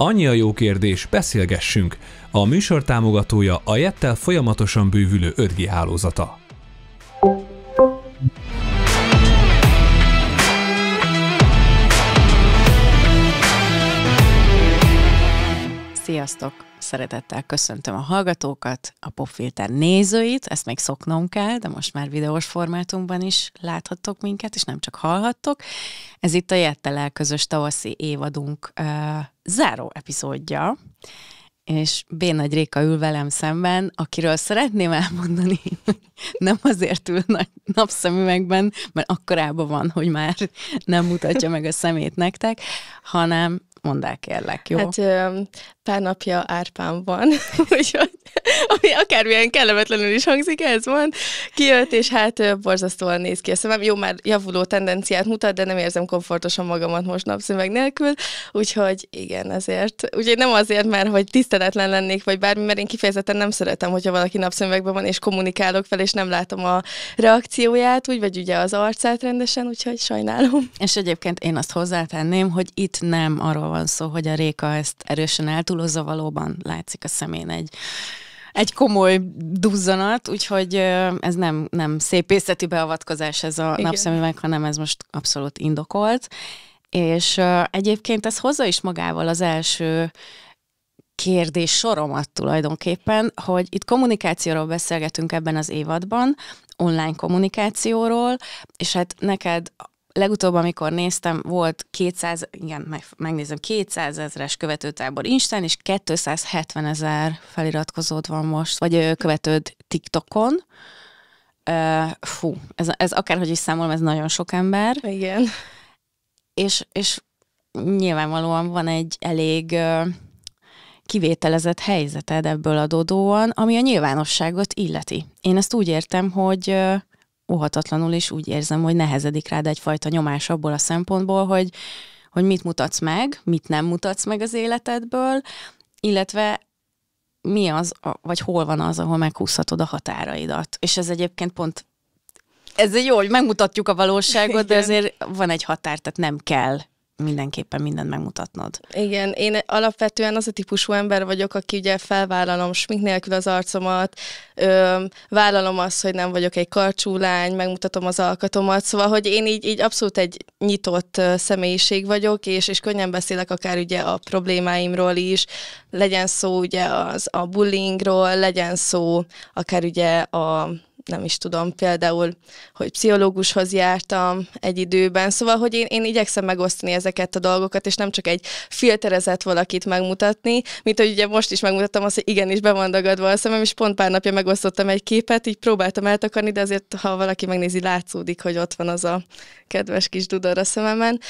Annyi a jó kérdés, beszélgessünk! A műsor támogatója a Jettel folyamatosan bővülő 5G hálózata. Sziasztok! Szeretettel köszöntöm a hallgatókat, a Popfilter nézőit, ezt még szoknom kell, de most már videós formátumban is láthattok minket, és nem csak hallhattok. Ez itt a Jettelel közös tavaszi évadunk uh, záró epizódja, és B. Nagy Réka ül velem szemben, akiről szeretném elmondani, hogy nem azért ül nagy napszemüvegben, mert akkorában van, hogy már nem mutatja meg a szemét nektek, hanem mondd el, kérlek, jó? Hát pár napja árpám van, úgyhogy ami akármilyen kellemetlenül is hangzik, ez van. Kijött, és hát borzasztóan néz ki a szemem. Jó, már javuló tendenciát mutat, de nem érzem komfortosan magamat most napszöveg nélkül, úgyhogy igen, ezért. Ugye nem azért, mert hogy tiszteletlen lennék, vagy bármi, mert én kifejezetten nem szeretem, hogyha valaki napszövegben van, és kommunikálok fel, és nem látom a reakcióját, úgy, vagy ugye az arcát rendesen, úgyhogy sajnálom. És egyébként én azt hozzátenném, hogy itt nem arról van szó, hogy a Réka ezt erősen eltúl túlozza valóban, látszik a szemén egy egy komoly duzzanat, úgyhogy ez nem, nem szépészeti beavatkozás ez a Igen. napszemüveg, hanem ez most abszolút indokolt. És egyébként ez hozza is magával az első kérdés soromat tulajdonképpen, hogy itt kommunikációról beszélgetünk ebben az évadban, online kommunikációról, és hát neked legutóbb, amikor néztem, volt 200, igen, megnézem, 200 ezeres követőtábor Instán, és 270 ezer feliratkozód van most, vagy követőd TikTokon. Uh, fú, ez, ez akárhogy is számolom, ez nagyon sok ember. Igen. És, és nyilvánvalóan van egy elég uh, kivételezett helyzeted ebből adódóan, ami a nyilvánosságot illeti. Én ezt úgy értem, hogy uh, óhatatlanul is úgy érzem, hogy nehezedik rád egyfajta nyomás abból a szempontból, hogy, hogy mit mutatsz meg, mit nem mutatsz meg az életedből, illetve mi az, vagy hol van az, ahol meghúzhatod a határaidat. És ez egyébként pont ez jó, hogy megmutatjuk a valóságot, Igen. de azért van egy határ, tehát nem kell mindenképpen mindent megmutatnod. Igen, én alapvetően az a típusú ember vagyok, aki ugye felvállalom smink nélkül az arcomat, ö, vállalom azt, hogy nem vagyok egy karcsú lány, megmutatom az alkatomat, szóval, hogy én így, így abszolút egy nyitott személyiség vagyok, és, és könnyen beszélek akár ugye a problémáimról is, legyen szó ugye az a bullyingról, legyen szó akár ugye a nem is tudom, például, hogy pszichológushoz jártam egy időben, szóval, hogy én, én igyekszem megosztani ezeket a dolgokat, és nem csak egy filterezett valakit megmutatni, mint hogy ugye most is megmutattam azt, hogy igenis be van dagadva a szemem, és pont pár napja megosztottam egy képet, így próbáltam eltakarni, de azért, ha valaki megnézi, látszódik, hogy ott van az a kedves kis dudor a szememen.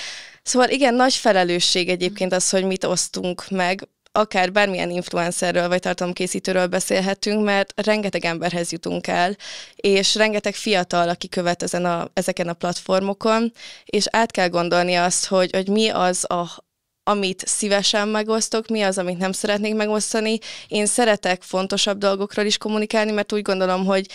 Szóval igen, nagy felelősség egyébként az, hogy mit osztunk meg, akár bármilyen influencerről vagy tartalomkészítőről beszélhetünk, mert rengeteg emberhez jutunk el, és rengeteg fiatal, aki követ ezen a, ezeken a platformokon, és át kell gondolni azt, hogy, hogy mi az a, amit szívesen megosztok, mi az, amit nem szeretnék megosztani. Én szeretek fontosabb dolgokról is kommunikálni, mert úgy gondolom, hogy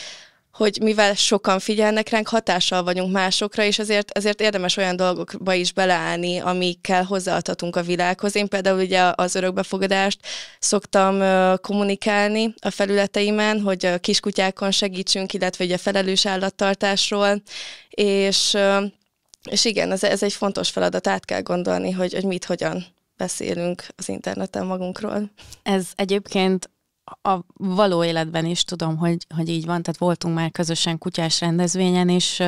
hogy mivel sokan figyelnek ránk, hatással vagyunk másokra, és ezért, ezért érdemes olyan dolgokba is beleállni, amikkel hozzáadhatunk a világhoz. Én például ugye az örökbefogadást szoktam kommunikálni a felületeimen, hogy kiskutyákon segítsünk, illetve ugye felelős állattartásról, és, és igen, ez, ez egy fontos feladat, át kell gondolni, hogy, hogy mit, hogyan beszélünk az interneten magunkról. Ez egyébként a való életben is tudom, hogy, hogy így van, tehát voltunk már közösen kutyás rendezvényen, és,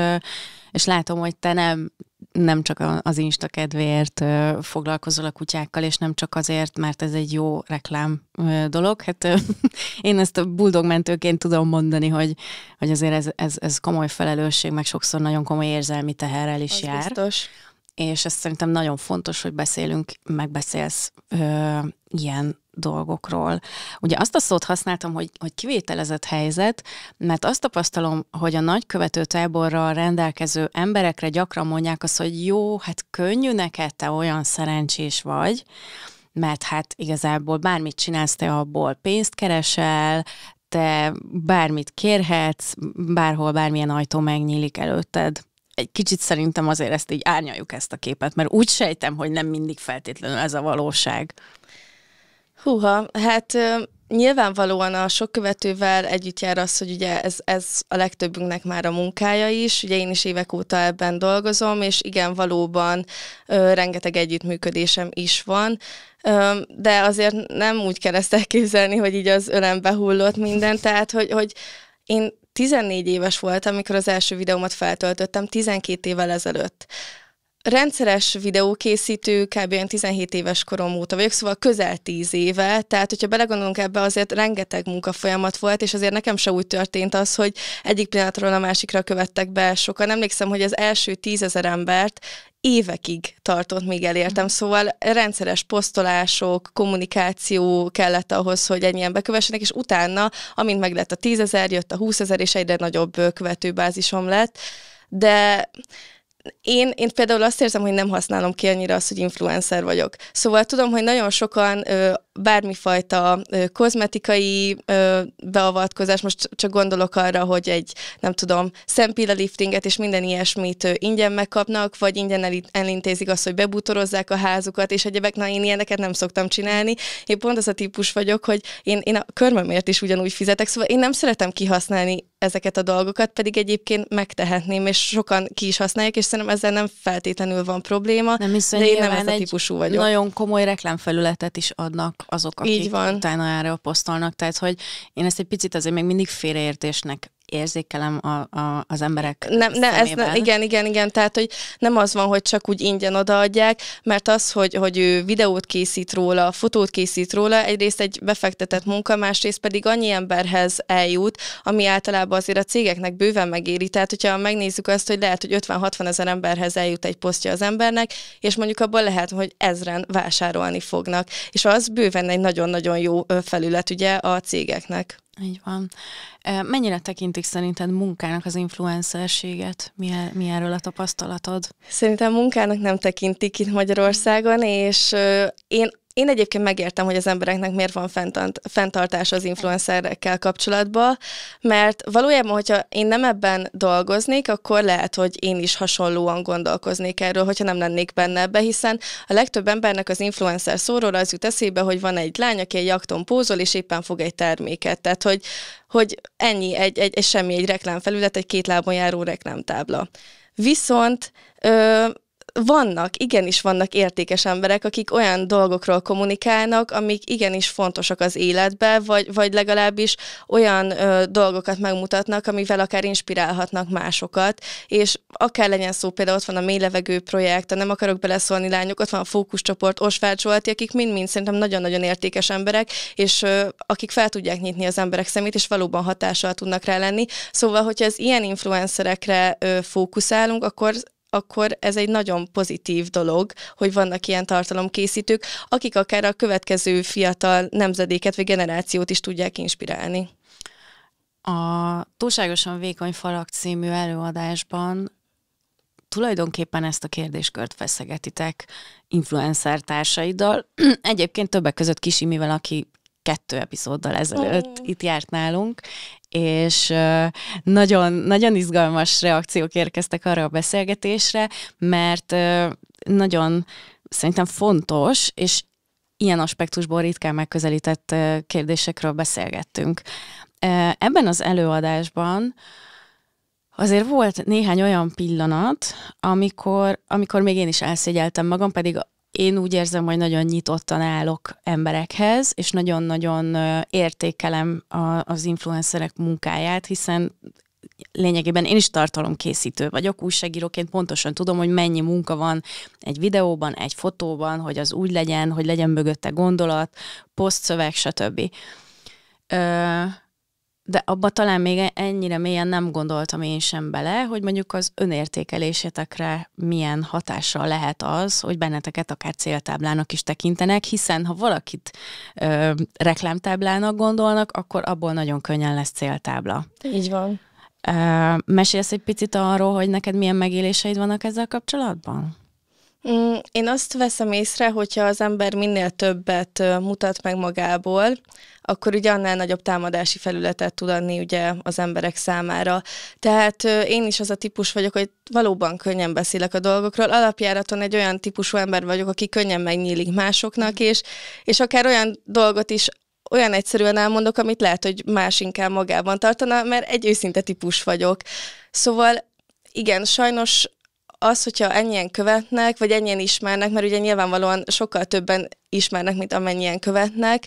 és látom, hogy te nem, nem csak az Insta kedvéért foglalkozol a kutyákkal, és nem csak azért, mert ez egy jó reklám dolog. Hát én ezt a buldogmentőként tudom mondani, hogy, hogy azért ez, ez, ez komoly felelősség, meg sokszor nagyon komoly érzelmi teherrel is az jár. Biztos és ez szerintem nagyon fontos, hogy beszélünk, megbeszélsz ö, ilyen dolgokról. Ugye azt a szót használtam, hogy, hogy kivételezett helyzet, mert azt tapasztalom, hogy a nagykövető táborral rendelkező emberekre gyakran mondják azt, hogy jó, hát könnyű neked, te olyan szerencsés vagy, mert hát igazából bármit csinálsz te abból, pénzt keresel, te bármit kérhetsz, bárhol bármilyen ajtó megnyílik előtted egy kicsit szerintem azért ezt így árnyaljuk ezt a képet, mert úgy sejtem, hogy nem mindig feltétlenül ez a valóság. Húha, hát Nyilvánvalóan a sok követővel együtt jár az, hogy ugye ez, ez a legtöbbünknek már a munkája is, ugye én is évek óta ebben dolgozom, és igen, valóban ö, rengeteg együttműködésem is van, ö, de azért nem úgy kell ezt elképzelni, hogy így az ölembe hullott minden, tehát hogy, hogy én 14 éves voltam, amikor az első videómat feltöltöttem, 12 évvel ezelőtt rendszeres videókészítő kb. 17 éves korom óta vagyok, szóval közel 10 éve, tehát hogyha belegondolunk ebbe, azért rengeteg munkafolyamat volt, és azért nekem se úgy történt az, hogy egyik pillanatról a másikra követtek be sokan. Emlékszem, hogy az első tízezer embert évekig tartott, míg elértem, szóval rendszeres posztolások, kommunikáció kellett ahhoz, hogy ennyien bekövessenek, és utána, amint meg lett a tízezer, jött a húszezer, és egyre nagyobb követőbázisom lett, de én, én például azt érzem, hogy nem használom ki annyira azt, hogy influencer vagyok. Szóval tudom, hogy nagyon sokan ö, bármifajta ö, kozmetikai ö, beavatkozás, most csak gondolok arra, hogy egy, nem tudom, szempilla liftinget és minden ilyesmit ö, ingyen megkapnak, vagy ingyen el, elintézik azt, hogy bebútorozzák a házukat, és egyebek, na én ilyeneket nem szoktam csinálni. Én pont az a típus vagyok, hogy én, én a körmömért is ugyanúgy fizetek, szóval én nem szeretem kihasználni ezeket a dolgokat, pedig egyébként megtehetném, és sokan ki is használják, és szerintem ezzel nem feltétlenül van probléma, nem, hiszem, de én nem ez a típusú vagyok. Nagyon komoly reklámfelületet is adnak azok, akik Így van. utána erre posztolnak, tehát hogy én ezt egy picit azért még mindig félreértésnek érzékelem a, a, az emberek nem, nem, ez ne, Igen, igen, igen, tehát hogy nem az van, hogy csak úgy ingyen odaadják, mert az, hogy, hogy ő videót készít róla, fotót készít róla, egyrészt egy befektetett munka, másrészt pedig annyi emberhez eljut, ami általában azért a cégeknek bőven megéri. Tehát, hogyha megnézzük azt, hogy lehet, hogy 50-60 ezer emberhez eljut egy posztja az embernek, és mondjuk abban lehet, hogy ezren vásárolni fognak. És az bőven egy nagyon-nagyon jó felület ugye a cégeknek. Így van. Mennyire tekintik szerinted munkának az influencerséget? Mi, mi erről a tapasztalatod? Szerintem munkának nem tekintik itt Magyarországon, és én én egyébként megértem, hogy az embereknek miért van fenntartás az influencerekkel kapcsolatban, mert valójában, hogyha én nem ebben dolgoznék, akkor lehet, hogy én is hasonlóan gondolkoznék erről, hogyha nem lennék benne ebbe, hiszen a legtöbb embernek az influencer szóról az jut eszébe, hogy van egy lány, aki egy akton pózol, és éppen fog egy terméket. Tehát, hogy, hogy ennyi, egy, egy, egy semmi, egy reklámfelület, egy két lábon járó reklámtábla. Viszont ö, vannak, igenis vannak értékes emberek, akik olyan dolgokról kommunikálnak, amik igenis fontosak az életbe, vagy, vagy legalábbis olyan ö, dolgokat megmutatnak, amivel akár inspirálhatnak másokat, és akár legyen szó, például ott van a mély levegő projekt, a nem akarok beleszólni lányok, ott van a fókuszcsoport, Osvárd Zsolti, akik mind-mind szerintem nagyon-nagyon értékes emberek, és ö, akik fel tudják nyitni az emberek szemét, és valóban hatással tudnak rá lenni. Szóval, hogyha az ilyen influencerekre ö, fókuszálunk, akkor akkor ez egy nagyon pozitív dolog, hogy vannak ilyen tartalomkészítők, akik akár a következő fiatal nemzedéket vagy generációt is tudják inspirálni. A Túlságosan Vékony Falak című előadásban tulajdonképpen ezt a kérdéskört feszegetitek influencer társaiddal. Egyébként többek között Kisimivel, aki kettő epizóddal ezelőtt itt járt nálunk, és nagyon, nagyon izgalmas reakciók érkeztek arra a beszélgetésre, mert nagyon szerintem fontos, és ilyen aspektusból ritkán megközelített kérdésekről beszélgettünk. Ebben az előadásban azért volt néhány olyan pillanat, amikor, amikor még én is elszégyeltem magam, pedig én úgy érzem, hogy nagyon nyitottan állok emberekhez, és nagyon-nagyon értékelem a, az influencerek munkáját, hiszen lényegében én is tartalomkészítő vagyok, újságíróként pontosan tudom, hogy mennyi munka van egy videóban, egy fotóban, hogy az úgy legyen, hogy legyen mögötte gondolat, posztszöveg, stb. Ö, de abba talán még ennyire mélyen nem gondoltam én sem bele, hogy mondjuk az önértékelésétekre milyen hatással lehet az, hogy benneteket akár céltáblának is tekintenek, hiszen ha valakit ö, reklámtáblának gondolnak, akkor abból nagyon könnyen lesz céltábla. Így van. Ö, mesélsz egy picit arról, hogy neked milyen megéléseid vannak ezzel kapcsolatban? Mm, én azt veszem észre, hogyha az ember minél többet mutat meg magából, akkor ugye annál nagyobb támadási felületet tud adni ugye az emberek számára. Tehát én is az a típus vagyok, hogy valóban könnyen beszélek a dolgokról. Alapjáraton egy olyan típusú ember vagyok, aki könnyen megnyílik másoknak, és, és akár olyan dolgot is olyan egyszerűen elmondok, amit lehet, hogy más inkább magában tartana, mert egy őszinte típus vagyok. Szóval igen, sajnos az, hogyha ennyien követnek, vagy ennyien ismernek, mert ugye nyilvánvalóan sokkal többen ismernek, mint amennyien követnek,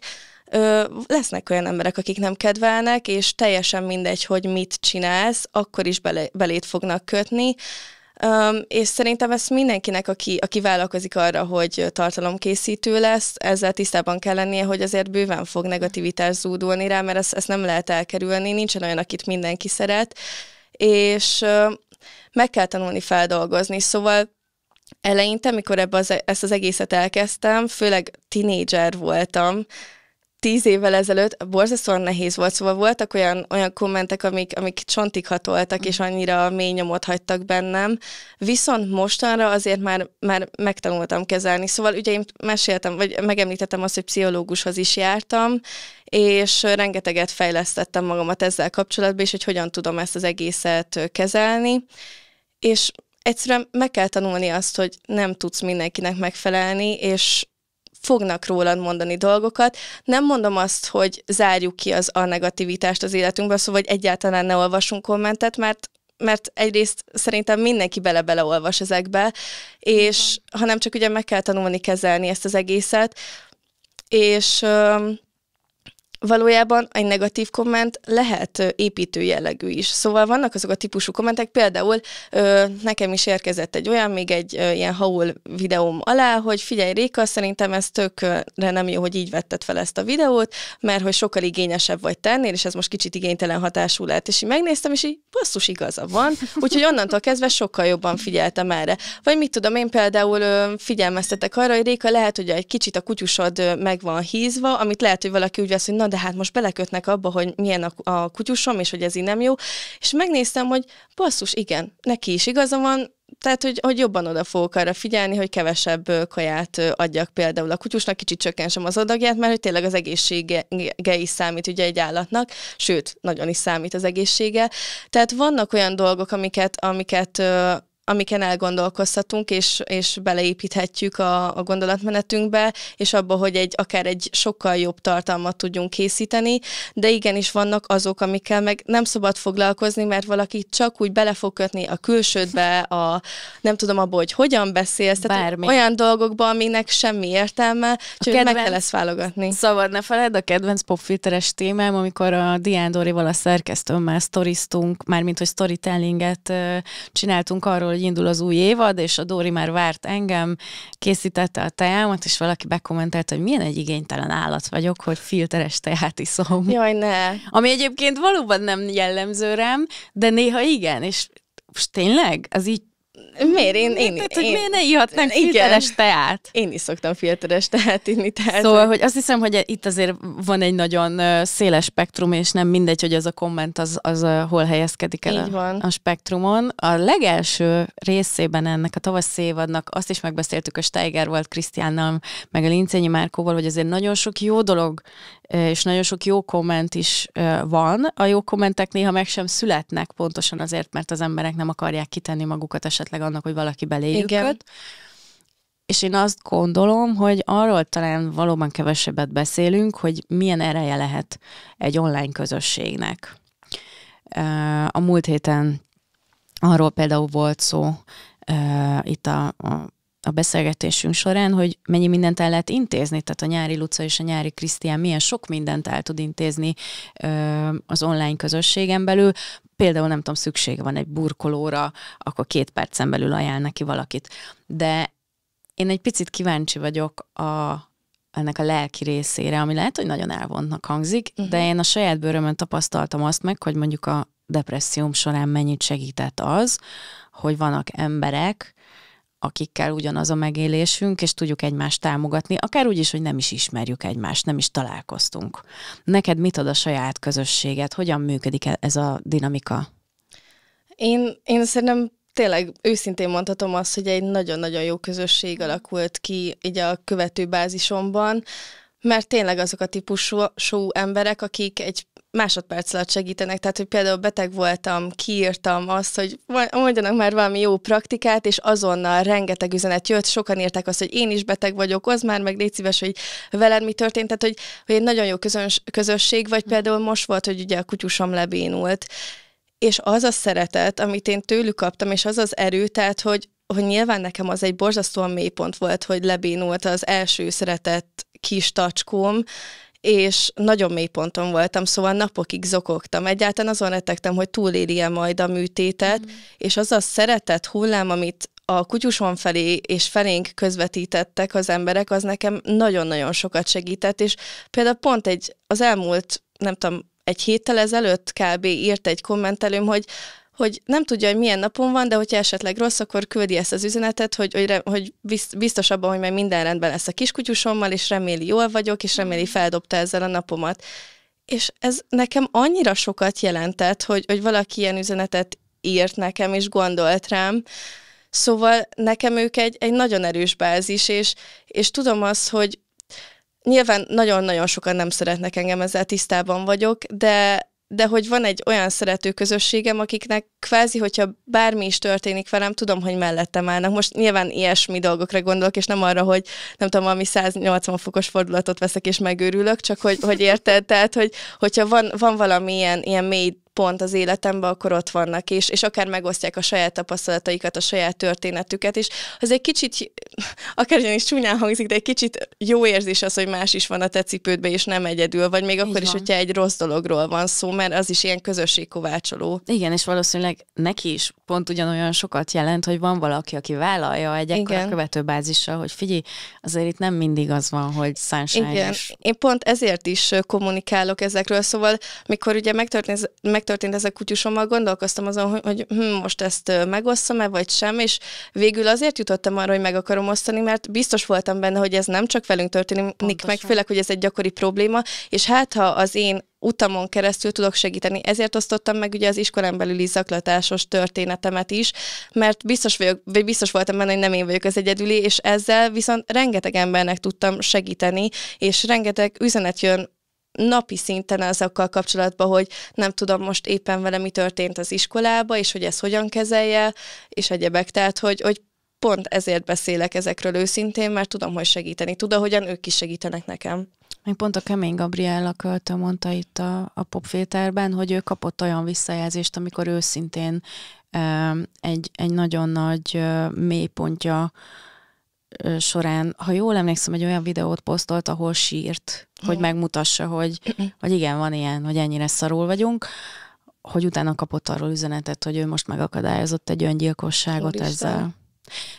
ö, lesznek olyan emberek, akik nem kedvelnek, és teljesen mindegy, hogy mit csinálsz, akkor is bele, belét fognak kötni. Um, és szerintem ezt mindenkinek, aki, aki vállalkozik arra, hogy tartalomkészítő lesz, ezzel tisztában kell lennie, hogy azért bőven fog negativitás zúdulni rá, mert ezt, ezt nem lehet elkerülni, nincsen olyan, akit mindenki szeret, és meg kell tanulni feldolgozni. Szóval eleinte, amikor ebbe az, e-, ezt az egészet elkezdtem, főleg tinédzser voltam, tíz évvel ezelőtt borzasztóan nehéz volt, szóval voltak olyan, olyan kommentek, amik, amik csontig hatoltak, és annyira mély nyomot hagytak bennem, viszont mostanra azért már, már megtanultam kezelni, szóval ugye én meséltem, vagy megemlítettem azt, hogy pszichológushoz is jártam, és rengeteget fejlesztettem magamat ezzel kapcsolatban, és hogy hogyan tudom ezt az egészet kezelni, és egyszerűen meg kell tanulni azt, hogy nem tudsz mindenkinek megfelelni, és fognak rólad mondani dolgokat. Nem mondom azt, hogy zárjuk ki az a negativitást az életünkben szóval hogy egyáltalán ne olvasunk kommentet, mert mert egyrészt szerintem mindenki bele-bele olvas ezekbe, és hanem csak ugye meg kell tanulni kezelni ezt az egészet, és valójában egy negatív komment lehet építő jellegű is. Szóval vannak azok a típusú kommentek, például ö, nekem is érkezett egy olyan, még egy ö, ilyen haul videóm alá, hogy figyelj Réka, szerintem ez tökre nem jó, hogy így vetted fel ezt a videót, mert hogy sokkal igényesebb vagy tennél, és ez most kicsit igénytelen hatású lehet. És így megnéztem, és így basszus igaza van, úgyhogy onnantól kezdve sokkal jobban figyeltem erre. Vagy mit tudom, én például ö, figyelmeztetek arra, hogy Réka, lehet, hogy egy kicsit a kutyusod meg van hízva, amit lehet, hogy valaki úgy vesz, hogy na de hát most belekötnek abba, hogy milyen a, a kutyusom, és hogy ez így nem jó, és megnéztem, hogy basszus, igen, neki is igaza van, tehát, hogy, hogy jobban oda fogok arra figyelni, hogy kevesebb kaját adjak például a kutyusnak, kicsit csökkensem az adagját, mert hogy tényleg az egészsége is számít ugye egy állatnak, sőt, nagyon is számít az egészsége. Tehát vannak olyan dolgok, amiket, amiket amiken elgondolkozhatunk, és, és beleépíthetjük a, a gondolatmenetünkbe, és abba, hogy egy akár egy sokkal jobb tartalmat tudjunk készíteni, de igenis vannak azok, amikkel meg nem szabad foglalkozni, mert valaki csak úgy bele fog kötni a külsődbe, a nem tudom abból, hogy hogyan beszélsz, tehát Bármi. olyan dolgokba, aminek semmi értelme, csak kedvenc... meg kell ezt válogatni. Szabad ne feled, a kedvenc popfilteres témám, amikor a Dián Dorival a szerkesztőmmel sztoriztunk, mármint hogy storytellinget csináltunk arról, hogy indul az új évad, és a Dóri már várt engem, készítette a teámat, és valaki bekommentelt, hogy milyen egy igénytelen állat vagyok, hogy filteres teát iszom. Jaj, ne! Ami egyébként valóban nem jellemző rám, de néha igen, és most tényleg, az így Miért? Én, én, tehát, én, hogy miért ne ihatnánk filteres teát? Én is szoktam filteres teát inni. Tehát... Szóval, hogy azt hiszem, hogy itt azért van egy nagyon széles spektrum, és nem mindegy, hogy az a komment az, az hol helyezkedik el Így van. a spektrumon. A legelső részében ennek a tavasz évadnak azt is megbeszéltük, a Steiger volt Krisztiánnal, meg a Lincényi Márkóval, hogy azért nagyon sok jó dolog és nagyon sok jó komment is van. A jó kommentek néha meg sem születnek, pontosan azért, mert az emberek nem akarják kitenni magukat esetleg annak, hogy valaki beléjük És én azt gondolom, hogy arról talán valóban kevesebbet beszélünk, hogy milyen ereje lehet egy online közösségnek. A múlt héten arról például volt szó, itt a, a a beszélgetésünk során, hogy mennyi mindent el lehet intézni, tehát a nyári Luca és a nyári Krisztián milyen sok mindent el tud intézni az online közösségen belül, például nem tudom, szüksége van egy burkolóra, akkor két percen belül ajánl neki valakit. De én egy picit kíváncsi vagyok a, ennek a lelki részére, ami lehet, hogy nagyon elvontnak hangzik, uh-huh. de mhm. én a saját bőrömön tapasztaltam azt meg, hogy mondjuk a depresszióm során mennyit segített az, hogy vannak emberek, akikkel ugyanaz a megélésünk, és tudjuk egymást támogatni, akár úgy is, hogy nem is ismerjük egymást, nem is találkoztunk. Neked mit ad a saját közösséget? Hogyan működik e- ez a dinamika? Én, én szerintem tényleg őszintén mondhatom azt, hogy egy nagyon-nagyon jó közösség alakult ki így a követő bázisomban, mert tényleg azok a típusú emberek, akik egy másodperc alatt segítenek, tehát hogy például beteg voltam, kiírtam azt, hogy mondjanak már valami jó praktikát, és azonnal rengeteg üzenet jött, sokan írták azt, hogy én is beteg vagyok, az már, meg légy szíves, hogy veled mi történt, tehát hogy, hogy egy nagyon jó közöns, közösség, vagy hm. például most volt, hogy ugye a kutyusom lebénult, és az a szeretet, amit én tőlük kaptam, és az az erő, tehát hogy, hogy nyilván nekem az egy borzasztóan mélypont volt, hogy lebénult az első szeretett kis tacskóm, és nagyon mély ponton voltam, szóval napokig zokogtam. Egyáltalán azon retegtem, hogy túlélje majd a műtétet, mm. és az a szeretet hullám, amit a kutyuson felé és felénk közvetítettek az emberek, az nekem nagyon-nagyon sokat segített, és például pont egy, az elmúlt, nem tudom, egy héttel ezelőtt kb. írt egy kommentelőm, hogy hogy nem tudja, hogy milyen napon van, de hogyha esetleg rossz, akkor küldi ezt az üzenetet, hogy, hogy, hogy biztos abban, hogy majd minden rendben lesz a kiskutyusommal, és reméli jól vagyok, és reméli feldobta ezzel a napomat. És ez nekem annyira sokat jelentett, hogy, hogy valaki ilyen üzenetet írt nekem, és gondolt rám, Szóval nekem ők egy, egy nagyon erős bázis, és, és tudom azt, hogy nyilván nagyon-nagyon sokan nem szeretnek engem, ezzel tisztában vagyok, de, de hogy van egy olyan szerető közösségem, akiknek kvázi, hogyha bármi is történik velem, tudom, hogy mellettem állnak. Most nyilván ilyesmi dolgokra gondolok, és nem arra, hogy nem tudom, ami 180 fokos fordulatot veszek és megőrülök, csak hogy, hogy érted, tehát, hogy, hogyha van, van valami ilyen, ilyen mély pont az életemben, akkor ott vannak, és, és akár megosztják a saját tapasztalataikat, a saját történetüket, és az egy kicsit, akár is csúnyán hangzik, de egy kicsit jó érzés az, hogy más is van a te cipődbe, és nem egyedül, vagy még Így akkor van. is, hogyha egy rossz dologról van szó, mert az is ilyen közösségkovácsoló. Igen, és valószínűleg neki is pont ugyanolyan sokat jelent, hogy van valaki, aki vállalja egy ekkora követőbázissal, hogy figyelj, azért itt nem mindig az van, hogy sunshine Igen, én pont ezért is kommunikálok ezekről, szóval mikor ugye megtörténik, megtörténik megtörtént ez a kutyusommal, gondolkoztam azon, hogy, hogy hm, most ezt megosztom-e, vagy sem, és végül azért jutottam arra, hogy meg akarom osztani, mert biztos voltam benne, hogy ez nem csak velünk történik, Pontosan. meg főleg, hogy ez egy gyakori probléma, és hát ha az én utamon keresztül tudok segíteni. Ezért osztottam meg ugye az iskolán belüli zaklatásos történetemet is, mert biztos, vagyok, vagy biztos voltam benne, hogy nem én vagyok az egyedüli, és ezzel viszont rengeteg embernek tudtam segíteni, és rengeteg üzenet jön napi szinten azokkal kapcsolatban, hogy nem tudom most éppen vele mi történt az iskolába, és hogy ezt hogyan kezelje, és egyebek. Tehát, hogy, hogy pont ezért beszélek ezekről őszintén, mert tudom, hogy segíteni tud, ahogyan ők is segítenek nekem. Még pont a Kemény Gabriella költő mondta itt a, a popfilterben, hogy ő kapott olyan visszajelzést, amikor őszintén egy, egy nagyon nagy mélypontja során, ha jól emlékszem, egy olyan videót posztolt, ahol sírt, hogy igen. megmutassa, hogy, hogy igen, van ilyen, hogy ennyire szarul vagyunk, hogy utána kapott arról üzenetet, hogy ő most megakadályozott egy öngyilkosságot Úristen. ezzel.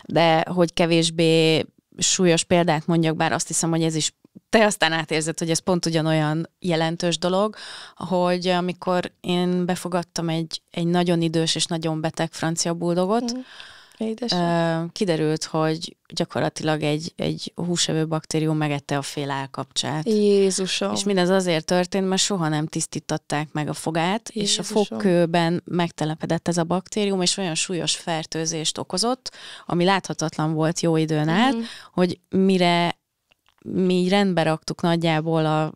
De hogy kevésbé súlyos példát mondjak, bár azt hiszem, hogy ez is te aztán átérzed, hogy ez pont ugyanolyan jelentős dolog, hogy amikor én befogadtam egy, egy nagyon idős és nagyon beteg francia buldogot, mm. Édesem. kiderült, hogy gyakorlatilag egy, egy húsevő baktérium megette a fél állkapcsát. Jézusom! És mindez azért történt, mert soha nem tisztították meg a fogát, Jézusom. és a fogkőben megtelepedett ez a baktérium, és olyan súlyos fertőzést okozott, ami láthatatlan volt jó időn át, mm-hmm. hogy mire mi így rendbe raktuk nagyjából a,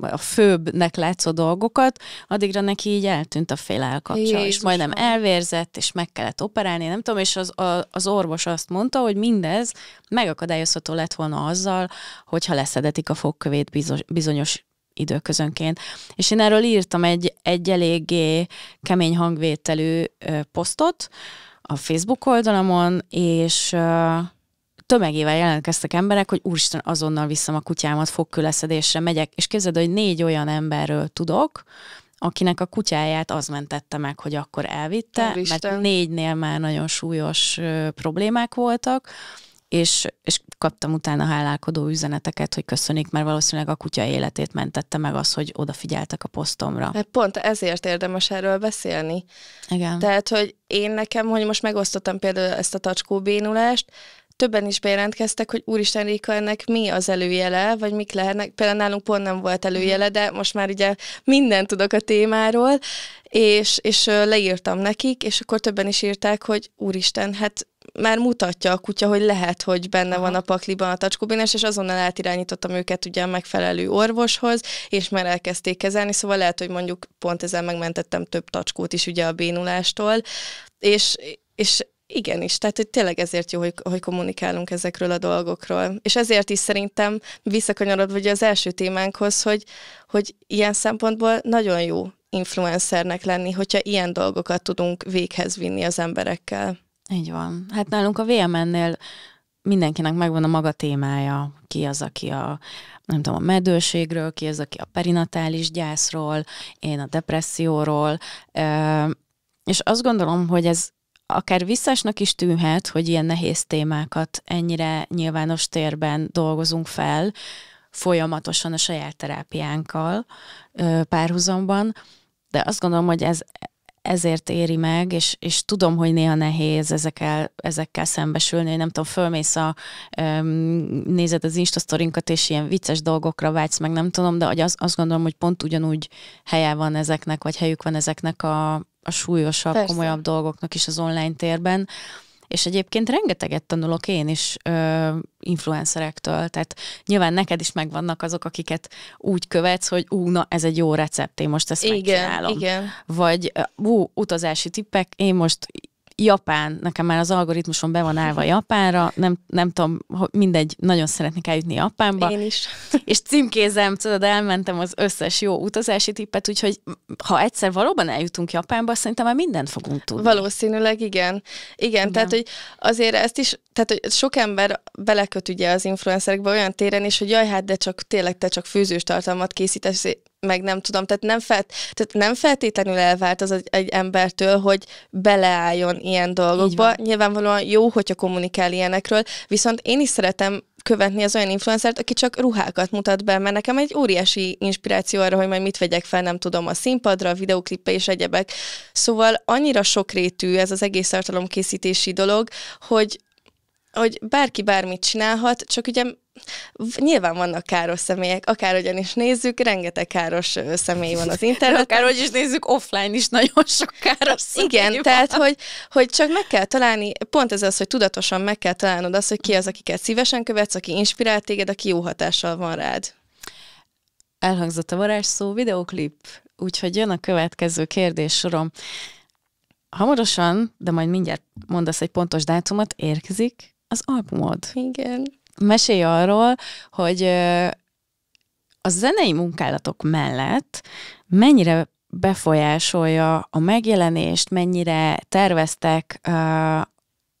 a főbbnek látszó dolgokat, addigra neki így eltűnt a fél elkapcsa, és majdnem van. elvérzett, és meg kellett operálni, nem tudom, és az, a, az orvos azt mondta, hogy mindez megakadályozható lett volna azzal, hogyha leszedetik a fogkövét bizo- bizonyos időközönként. És én erről írtam egy, egy eléggé kemény hangvételű ö, posztot a Facebook oldalamon, és ö, tömegével jelentkeztek emberek, hogy úristen, azonnal viszem a kutyámat fogkőleszedésre, megyek, és képzeld, hogy négy olyan emberről tudok, akinek a kutyáját az mentette meg, hogy akkor elvitte, Úristen. mert négynél már nagyon súlyos ö, problémák voltak, és, és kaptam utána hálálkodó üzeneteket, hogy köszönik, mert valószínűleg a kutya életét mentette meg az, hogy odafigyeltek a posztomra. Mert hát pont ezért érdemes erről beszélni. Igen. Tehát, hogy én nekem, hogy most megosztottam például ezt a tacskó bénulást, többen is bejelentkeztek, hogy úristen Réka, ennek mi az előjele, vagy mik lehetnek. Például nálunk pont nem volt előjele, de most már ugye mindent tudok a témáról, és, és leírtam nekik, és akkor többen is írták, hogy úristen, hát már mutatja a kutya, hogy lehet, hogy benne van a pakliban a tacskóbénás, és azonnal átirányítottam őket ugye a megfelelő orvoshoz, és már elkezdték kezelni, szóval lehet, hogy mondjuk pont ezzel megmentettem több tacskót is ugye a bénulástól, és, és Igenis, tehát hogy tényleg ezért jó, hogy, hogy kommunikálunk ezekről a dolgokról. És ezért is szerintem visszakanyarodva vagy az első témánkhoz, hogy, hogy ilyen szempontból nagyon jó influencernek lenni, hogyha ilyen dolgokat tudunk véghez vinni az emberekkel. Így van. Hát nálunk a VMN-nél mindenkinek megvan a maga témája, ki az, aki a, nem tudom, a medőségről, ki az, aki a perinatális gyászról, én a depresszióról, és azt gondolom, hogy ez akár visszásnak is tűnhet, hogy ilyen nehéz témákat ennyire nyilvános térben dolgozunk fel, folyamatosan a saját terápiánkkal párhuzamban, de azt gondolom, hogy ez ezért éri meg, és, és tudom, hogy néha nehéz ezekkel, ezekkel szembesülni, hogy nem tudom, fölmész a, öm, nézed az instasztorinkat, és ilyen vicces dolgokra vágysz, meg nem tudom, de az, azt gondolom, hogy pont ugyanúgy helye van ezeknek, vagy helyük van ezeknek a, a súlyosabb, Persze. komolyabb dolgoknak is az online térben, és egyébként rengeteget tanulok én is ö, influencerektől, tehát nyilván neked is megvannak azok, akiket úgy követsz, hogy ú, na ez egy jó recept, én most ezt igen, megcsinálom. Igen. Vagy ú, utazási tippek, én most Japán, nekem már az algoritmuson be van állva Japánra, nem, nem tudom, mindegy, nagyon szeretnék eljutni Japánba. Én is. És címkézem, tudod, elmentem az összes jó utazási tippet, úgyhogy ha egyszer valóban eljutunk Japánba, szerintem már mindent fogunk tudni. Valószínűleg igen. Igen, igen. tehát hogy azért ezt is, tehát hogy sok ember beleköt ugye az influencerekbe olyan téren is, hogy jaj, hát de csak tényleg te csak főzős tartalmat készítesz, meg nem tudom, tehát nem, felt, tehát nem feltétlenül elvált az egy, egy embertől, hogy beleálljon ilyen dolgokba. Nyilvánvalóan jó, hogyha kommunikál ilyenekről, viszont én is szeretem követni az olyan influencert, aki csak ruhákat mutat be, mert nekem egy óriási inspiráció arra, hogy majd mit vegyek fel, nem tudom, a színpadra, a videoklippe és egyebek. Szóval annyira sokrétű ez az egész tartalomkészítési dolog, hogy hogy bárki bármit csinálhat, csak ugye Nyilván vannak káros személyek, akárhogyan is nézzük, rengeteg káros személy van az interneten. Akárhogy is nézzük, offline is nagyon sok káros személy Igen, van. tehát hogy, hogy csak meg kell találni, pont ez az, hogy tudatosan meg kell találnod azt, hogy ki az, akiket szívesen követsz, aki inspirál téged, aki jó hatással van rád. Elhangzott a varázsszó videoklip, úgyhogy jön a következő kérdéssorom. Hamarosan, de majd mindjárt mondasz egy pontos dátumot, érkezik az albumod. Igen. Mesélj arról, hogy a zenei munkálatok mellett mennyire befolyásolja a megjelenést, mennyire terveztek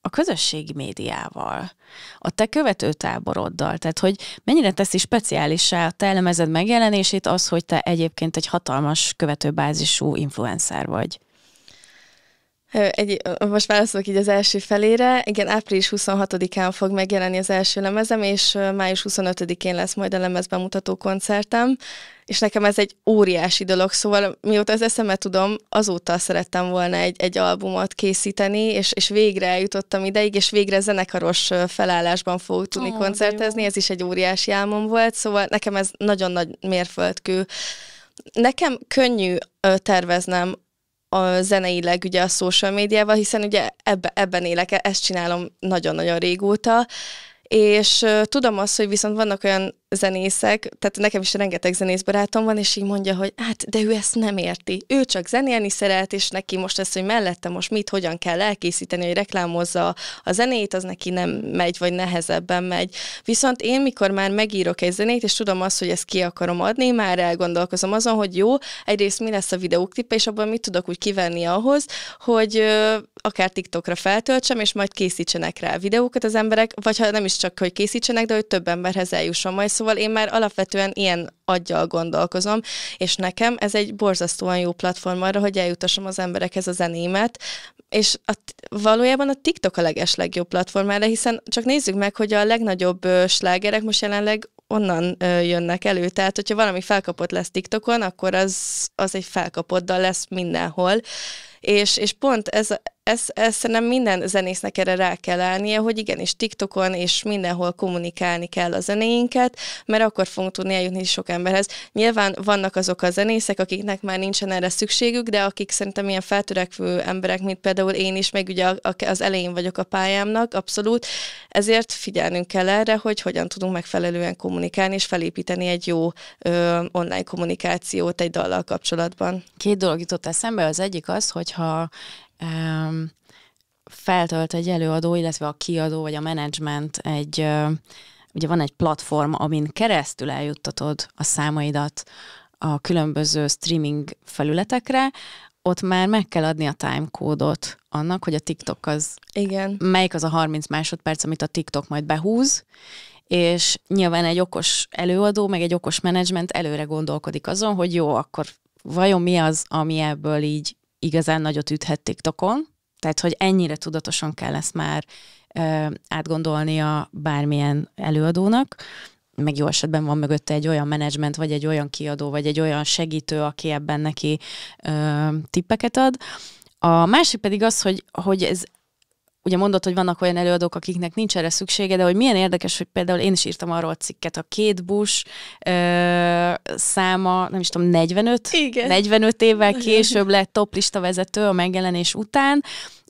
a közösségi médiával, a te követőtáboroddal, tehát hogy mennyire teszi speciálissá a te elemezed megjelenését az, hogy te egyébként egy hatalmas követőbázisú influencer vagy. Egy, most válaszolok így az első felére. Igen, április 26-án fog megjelenni az első lemezem, és május 25-én lesz majd a bemutató koncertem, és nekem ez egy óriási dolog, szóval mióta az eszemet tudom, azóta szerettem volna egy, egy albumot készíteni, és, és végre eljutottam ideig, és végre zenekaros felállásban fogok tudni oh, koncertezni, ez is egy óriási álmom volt, szóval nekem ez nagyon nagy mérföldkő. Nekem könnyű terveznem a zeneileg ugye a social médiával, hiszen ugye ebbe, ebben élek, e-, ezt csinálom nagyon-nagyon régóta, és tudom azt, hogy viszont vannak olyan zenészek, tehát nekem is rengeteg zenészbarátom van, és így mondja, hogy hát, de ő ezt nem érti. Ő csak zenélni szeret, és neki most ez, hogy mellette most mit, hogyan kell elkészíteni, hogy reklámozza a zenét, az neki nem megy, vagy nehezebben megy. Viszont én, mikor már megírok egy zenét, és tudom azt, hogy ezt ki akarom adni, már elgondolkozom azon, hogy jó, egyrészt mi lesz a videóklip, és abban mit tudok úgy kivenni ahhoz, hogy akár TikTokra feltöltsem, és majd készítsenek rá videókat az emberek, vagy ha nem is csak, hogy készítsenek, de hogy több emberhez eljusson majd. Szóval szóval én már alapvetően ilyen aggyal gondolkozom, és nekem ez egy borzasztóan jó platform arra, hogy eljutassam az emberekhez a zenémet, és a, valójában a TikTok a leges legjobb platform erre, hiszen csak nézzük meg, hogy a legnagyobb slágerek most jelenleg onnan ö, jönnek elő, tehát hogyha valami felkapott lesz TikTokon, akkor az, az egy felkapott dal lesz mindenhol, és, és pont ez, ez, ez szerintem minden zenésznek erre rá kell állnia, hogy igenis TikTokon és mindenhol kommunikálni kell a zenéinket, mert akkor fogunk tudni eljutni sok emberhez. Nyilván vannak azok a zenészek, akiknek már nincsen erre szükségük, de akik szerintem ilyen feltörekvő emberek, mint például én is, meg ugye az elején vagyok a pályámnak, abszolút, ezért figyelnünk kell erre, hogy hogyan tudunk megfelelően kommunikálni és felépíteni egy jó ö, online kommunikációt egy dallal kapcsolatban. Két dolog jutott eszembe, az egyik az, hogy hogyha um, feltölt egy előadó, illetve a kiadó vagy a menedzsment egy, uh, ugye van egy platform, amin keresztül eljuttatod a számaidat a különböző streaming felületekre, ott már meg kell adni a time kódot annak, hogy a TikTok az... Igen. Melyik az a 30 másodperc, amit a TikTok majd behúz, és nyilván egy okos előadó, meg egy okos menedzsment előre gondolkodik azon, hogy jó, akkor vajon mi az, ami ebből így igazán nagyot üthet TikTokon, tehát hogy ennyire tudatosan kell ezt már ö, átgondolnia bármilyen előadónak, meg jó esetben van mögötte egy olyan menedzsment, vagy egy olyan kiadó, vagy egy olyan segítő, aki ebben neki ö, tippeket ad. A másik pedig az, hogy, hogy ez ugye mondott, hogy vannak olyan előadók, akiknek nincs erre szüksége, de hogy milyen érdekes, hogy például én is írtam arról a cikket, a két busz száma, nem is tudom, 45, Igen. 45 évvel később lett toplista vezető a megjelenés után,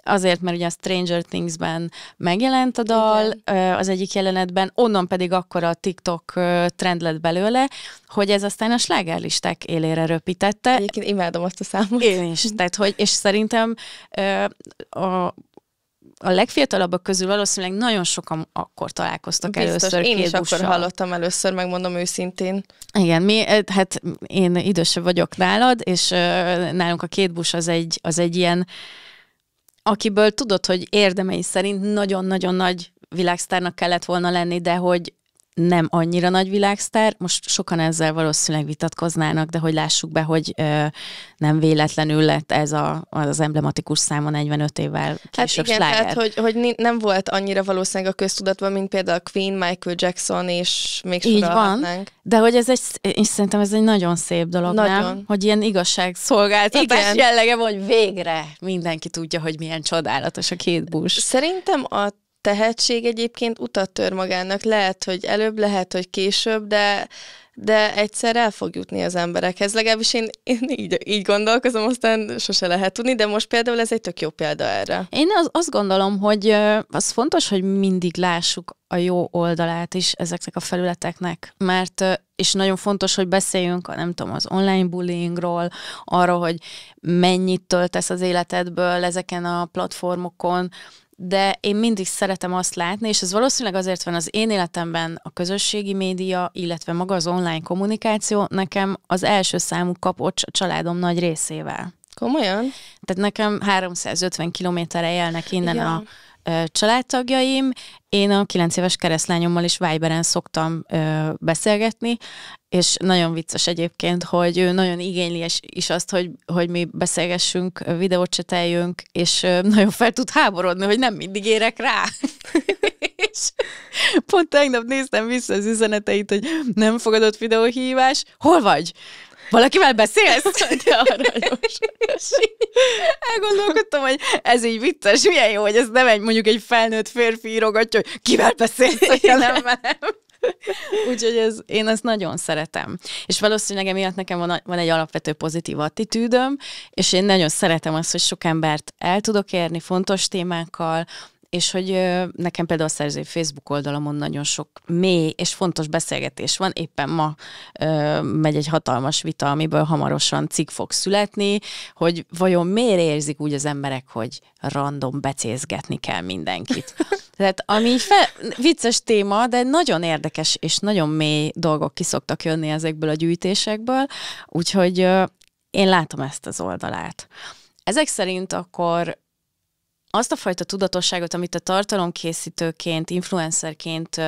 azért, mert ugye a Stranger Things-ben megjelent a dal Igen. az egyik jelenetben, onnan pedig akkor a TikTok trend lett belőle, hogy ez aztán a slágerlisták élére röpítette. Egyébként imádom azt a számot. Én is, tehát hogy, és szerintem a a legfiatalabbak közül valószínűleg nagyon sokan akkor találkoztak Biztos, először én is bussal. akkor hallottam először, megmondom őszintén. Igen, mi, eh, hát én idősebb vagyok nálad, és eh, nálunk a két busz az egy, az egy ilyen, akiből tudod, hogy érdemei szerint nagyon-nagyon nagy világsztárnak kellett volna lenni, de hogy nem annyira nagy világsztár. Most sokan ezzel valószínűleg vitatkoznának, de hogy lássuk be, hogy ö, nem véletlenül lett ez a, az emblematikus száma 45 évvel hát később hát igen, sláger. Tehát, hogy, hogy nem volt annyira valószínűleg a köztudatban, mint például Queen, Michael Jackson, és még Így van, de hogy ez egy, és szerintem ez egy nagyon szép dolog, nagyon. nem? Hogy ilyen igazságszolgáltatás igen. jellege, hogy végre mindenki tudja, hogy milyen csodálatos a két busz. Szerintem a tehetség egyébként utat tör magának. Lehet, hogy előbb, lehet, hogy később, de de egyszer el fog jutni az emberekhez. Legalábbis én, én így, így gondolkozom, aztán sose lehet tudni, de most például ez egy tök jó példa erre. Én az, azt gondolom, hogy az fontos, hogy mindig lássuk a jó oldalát is ezeknek a felületeknek, mert és nagyon fontos, hogy beszéljünk a, nem tudom, az online bullyingról, arról, hogy mennyit töltesz az életedből ezeken a platformokon, de én mindig szeretem azt látni, és ez valószínűleg azért van az én életemben a közösségi média, illetve maga az online kommunikáció nekem az első számú kapocs a családom nagy részével. Komolyan? Tehát nekem 350 kilométerre élnek innen ja. a családtagjaim, én a kilenc éves keresztlányommal is Viberen szoktam ö, beszélgetni, és nagyon vicces egyébként, hogy ő nagyon igényli is azt, hogy, hogy mi beszélgessünk, videót cseteljünk, és ö, nagyon fel tud háborodni, hogy nem mindig érek rá. és pont tegnap néztem vissza az üzeneteit, hogy nem fogadott videóhívás, hol vagy? valakivel beszélsz? De aranyos. Elgondolkodtam, hogy ez így vicces, milyen jó, hogy ez nem egy mondjuk egy felnőtt férfi írogatja, hogy kivel beszélsz, hogy nem velem. Úgyhogy ez, én ezt nagyon szeretem. És valószínűleg emiatt nekem van, van egy alapvető pozitív attitűdöm, és én nagyon szeretem azt, hogy sok embert el tudok érni fontos témákkal, és hogy nekem például a szerző Facebook oldalamon nagyon sok mély és fontos beszélgetés van. Éppen ma ö, megy egy hatalmas vita, amiből hamarosan cikk fog születni, hogy vajon miért érzik úgy az emberek, hogy random becézgetni kell mindenkit. Tehát ami fe vicces téma, de nagyon érdekes és nagyon mély dolgok kiszoktak jönni ezekből a gyűjtésekből, úgyhogy ö, én látom ezt az oldalát. Ezek szerint akkor azt a fajta tudatosságot, amit a tartalomkészítőként, influencerként ö,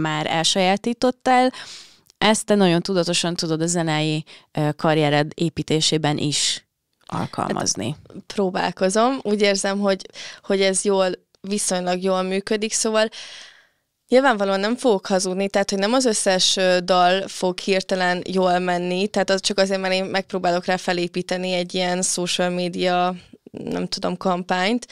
már elsajátítottál, ezt te nagyon tudatosan tudod a zenei ö, karriered építésében is alkalmazni. Hát, próbálkozom. Úgy érzem, hogy, hogy ez jól, viszonylag jól működik, szóval Nyilvánvalóan nem fogok hazudni, tehát hogy nem az összes dal fog hirtelen jól menni, tehát az csak azért, mert én megpróbálok rá felépíteni egy ilyen social media nem tudom, kampányt,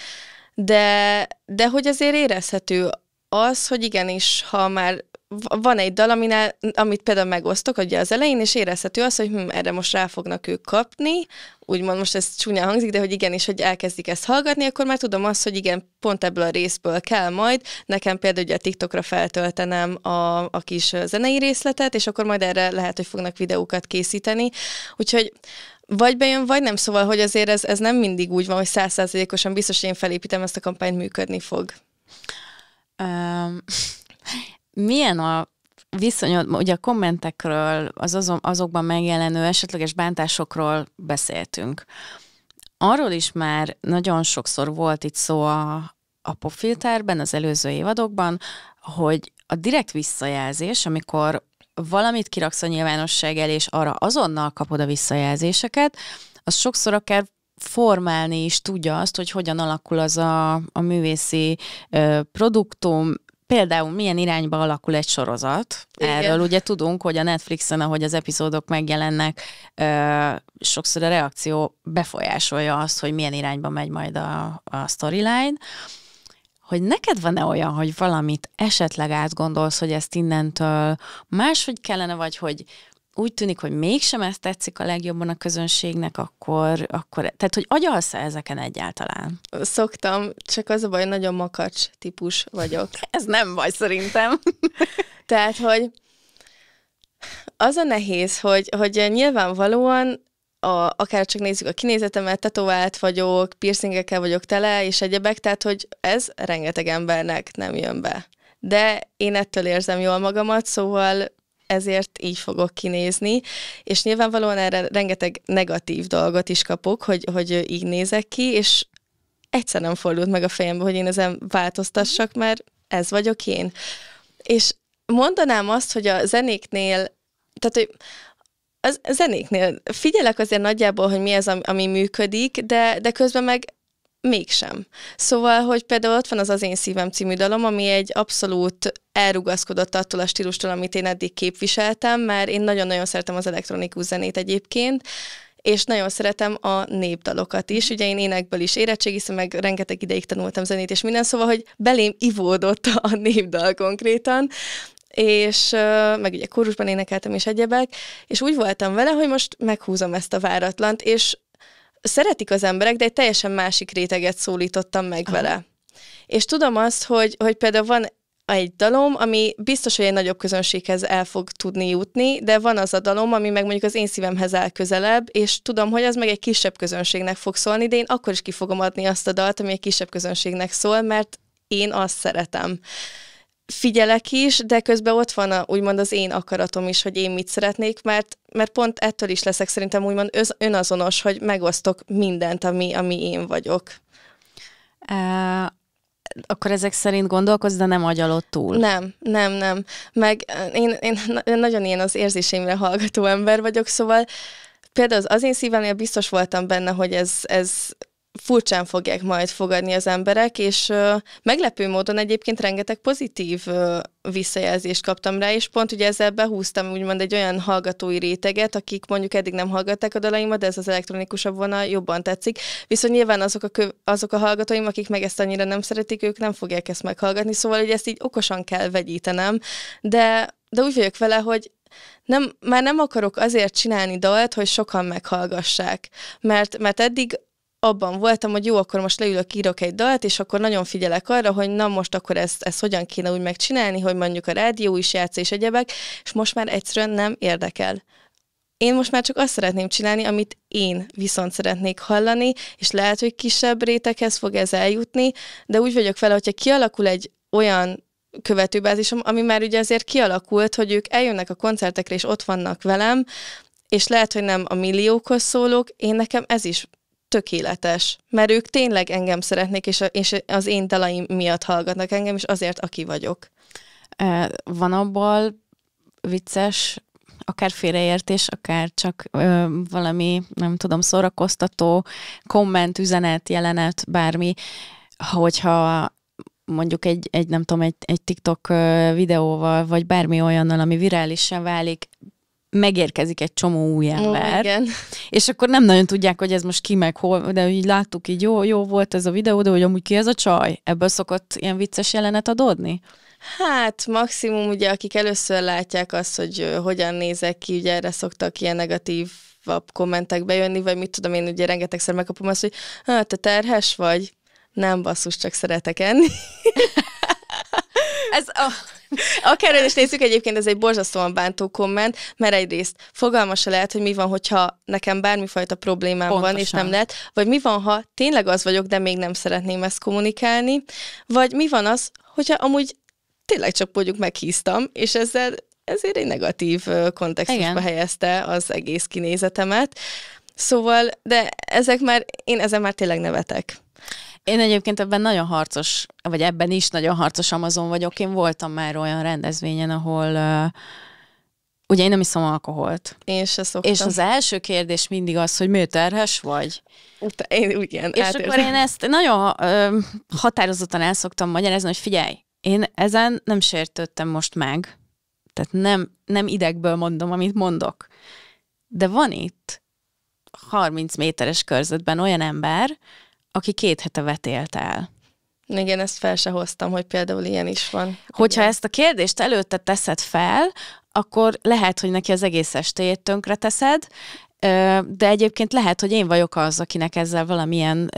de, de hogy azért érezhető az, hogy igenis, ha már van egy dal, aminál, amit például megosztok ugye az elején, és érezhető az, hogy hm, erre most rá fognak ők kapni, úgymond most ez csúnya hangzik, de hogy igenis, hogy elkezdik ezt hallgatni, akkor már tudom azt, hogy igen, pont ebből a részből kell majd. Nekem például ugye a TikTokra feltöltenem a, a kis zenei részletet, és akkor majd erre lehet, hogy fognak videókat készíteni. Úgyhogy vagy bejön, vagy nem, szóval, hogy azért ez, ez nem mindig úgy van, hogy százszázalékosan biztos én felépítem ezt a kampányt, működni fog. Um, milyen a viszonyod, ugye a kommentekről, az azon, azokban megjelenő esetleges bántásokról beszéltünk. Arról is már nagyon sokszor volt itt szó a, a popfilterben, az előző évadokban, hogy a direkt visszajelzés, amikor valamit kiraksz a nyilvánosság elé, és arra azonnal kapod a visszajelzéseket, az sokszor akár formálni is tudja azt, hogy hogyan alakul az a, a művészi ö, produktum, például milyen irányba alakul egy sorozat. Igen. Erről ugye tudunk, hogy a Netflixen, ahogy az epizódok megjelennek, ö, sokszor a reakció befolyásolja azt, hogy milyen irányba megy majd a, a storyline hogy neked van-e olyan, hogy valamit esetleg átgondolsz, hogy ezt innentől máshogy kellene, vagy hogy úgy tűnik, hogy mégsem ezt tetszik a legjobban a közönségnek, akkor, akkor tehát hogy agyalsz -e ezeken egyáltalán? Szoktam, csak az a baj, nagyon makacs típus vagyok. Ez nem baj szerintem. tehát, hogy az a nehéz, hogy, hogy nyilvánvalóan a, akár csak nézzük a kinézetemet, tetovált vagyok, piercingekkel vagyok tele, és egyebek, tehát hogy ez rengeteg embernek nem jön be. De én ettől érzem jól magamat, szóval ezért így fogok kinézni, és nyilvánvalóan erre rengeteg negatív dolgot is kapok, hogy, hogy így nézek ki, és egyszer nem fordult meg a fejembe, hogy én ezen változtassak, mhm. mert ez vagyok én. És mondanám azt, hogy a zenéknél, tehát hogy az zenéknél figyelek azért nagyjából, hogy mi az, ami, ami működik, de, de közben meg mégsem. Szóval, hogy például ott van az Az én szívem című dalom, ami egy abszolút elrugaszkodott attól a stílustól, amit én eddig képviseltem, mert én nagyon-nagyon szeretem az elektronikus zenét egyébként, és nagyon szeretem a népdalokat is. Mhm. Ugye én énekből is érettségiztem, meg rengeteg ideig tanultam zenét és minden, szóval, hogy belém ivódott a népdal konkrétan, és meg ugye kórusban énekeltem és egyebek, és úgy voltam vele, hogy most meghúzom ezt a váratlant, és szeretik az emberek, de egy teljesen másik réteget szólítottam meg Aha. vele. És tudom azt, hogy, hogy például van egy dalom, ami biztos, hogy egy nagyobb közönséghez el fog tudni jutni, de van az a dalom, ami meg mondjuk az én szívemhez áll közelebb, és tudom, hogy az meg egy kisebb közönségnek fog szólni, de én akkor is ki fogom adni azt a dalt, ami egy kisebb közönségnek szól, mert én azt szeretem figyelek is, de közben ott van a, úgymond az én akaratom is, hogy én mit szeretnék, mert, mert pont ettől is leszek szerintem úgymond öz, önazonos, hogy megosztok mindent, ami, ami én vagyok. Uh, akkor ezek szerint gondolkozz, de nem agyalod túl. Nem, nem, nem. Meg eh, én, én én nagyon ilyen az érzéseimre hallgató ember vagyok, szóval például az én szívemnél biztos voltam benne, hogy ez, ez furcsán fogják majd fogadni az emberek, és ö, meglepő módon egyébként rengeteg pozitív ö, visszajelzést kaptam rá, és pont ugye ezzel behúztam úgymond egy olyan hallgatói réteget, akik mondjuk eddig nem hallgatták a dalaimat, de ez az elektronikusabb vonal jobban tetszik. Viszont nyilván azok a, köv, azok a hallgatóim, akik meg ezt annyira nem szeretik, ők nem fogják ezt meghallgatni, szóval hogy ezt így okosan kell vegyítenem, de, de úgy vagyok vele, hogy nem, már nem akarok azért csinálni dalt, hogy sokan meghallgassák. Mert, mert eddig abban voltam, hogy jó, akkor most leülök, írok egy dalt, és akkor nagyon figyelek arra, hogy na most akkor ezt, ezt hogyan kéne úgy megcsinálni, hogy mondjuk a rádió is játsz és egyebek, és most már egyszerűen nem érdekel. Én most már csak azt szeretném csinálni, amit én viszont szeretnék hallani, és lehet, hogy kisebb réteghez fog ez eljutni, de úgy vagyok vele, hogyha kialakul egy olyan követőbázisom, ami már ugye azért kialakult, hogy ők eljönnek a koncertekre, és ott vannak velem, és lehet, hogy nem a milliókhoz szólok, én nekem ez is tökéletes, mert ők tényleg engem szeretnék, és, és az én talaim miatt hallgatnak engem, és azért, aki vagyok. Van abból vicces, akár félreértés, akár csak ö, valami, nem tudom, szórakoztató komment, üzenet, jelenet, bármi, hogyha mondjuk egy, egy nem tudom, egy, egy TikTok videóval, vagy bármi olyannal, ami virálisan válik, megérkezik egy csomó új ember. Oh, igen. És akkor nem nagyon tudják, hogy ez most ki meg hol, de így láttuk, így jó, jó volt ez a videó, de hogy amúgy ki ez a csaj? Ebből szokott ilyen vicces jelenet adódni? Hát maximum ugye, akik először látják azt, hogy hogyan nézek ki, ugye erre szoktak ilyen negatív kommentek bejönni, vagy mit tudom én, ugye rengetegszer megkapom azt, hogy hát te terhes vagy? Nem basszus, csak szeretek enni. ez a Akárhogy is nézzük, egyébként ez egy borzasztóan bántó komment, mert egyrészt fogalma se lehet, hogy mi van, hogyha nekem bármifajta problémám Pontosan. van, és nem lehet, vagy mi van, ha tényleg az vagyok, de még nem szeretném ezt kommunikálni, vagy mi van az, hogyha amúgy tényleg csak mondjuk meghíztam, és ezzel ezért egy negatív kontextusba Igen. helyezte az egész kinézetemet. Szóval, de ezek már, én ezen már tényleg nevetek. Én egyébként ebben nagyon harcos, vagy ebben is nagyon harcos Amazon vagyok. Én voltam már olyan rendezvényen, ahol uh, Ugye én nem iszom alkoholt. Én se szoktam. És az első kérdés mindig az, hogy miért terhes vagy? Uta, én igen, És átérzem. akkor én ezt nagyon uh, határozottan el szoktam magyarázni, hogy figyelj, én ezen nem sértődtem most meg. Tehát nem, nem idegből mondom, amit mondok. De van itt 30 méteres körzetben olyan ember, aki két hete vetélt el. Igen, ezt fel se hoztam, hogy például ilyen is van. Hogyha Igen. ezt a kérdést előtte teszed fel, akkor lehet, hogy neki az egész estét tönkre teszed, de egyébként lehet, hogy én vagyok az, akinek ezzel valamilyen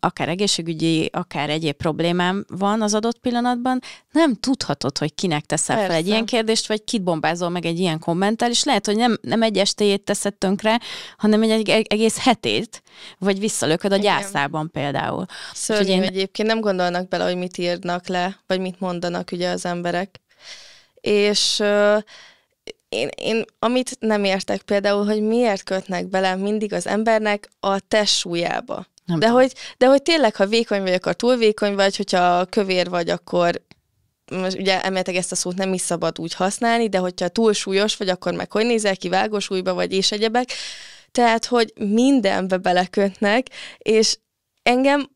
akár egészségügyi, akár egyéb problémám van az adott pillanatban. Nem tudhatod, hogy kinek teszel Persze. fel egy ilyen kérdést, vagy kit bombázol meg egy ilyen kommentel, és lehet, hogy nem, nem egy estéjét teszed tönkre, hanem egy, egy egész hetét, vagy visszalököd a gyászában például. Szörnyű én... egyébként, nem gondolnak bele, hogy mit írnak le, vagy mit mondanak ugye az emberek. És én, én amit nem értek például, hogy miért kötnek bele mindig az embernek a testsúlyába. Nem de, hogy, de hogy tényleg, ha vékony vagy, akkor túl vékony vagy, hogyha kövér vagy, akkor most ugye emeltek ezt a szót nem is szabad úgy használni, de hogyha túl súlyos vagy, akkor meg hogy nézel ki, vágos újba vagy, és egyebek. Tehát, hogy mindenbe belekötnek, és engem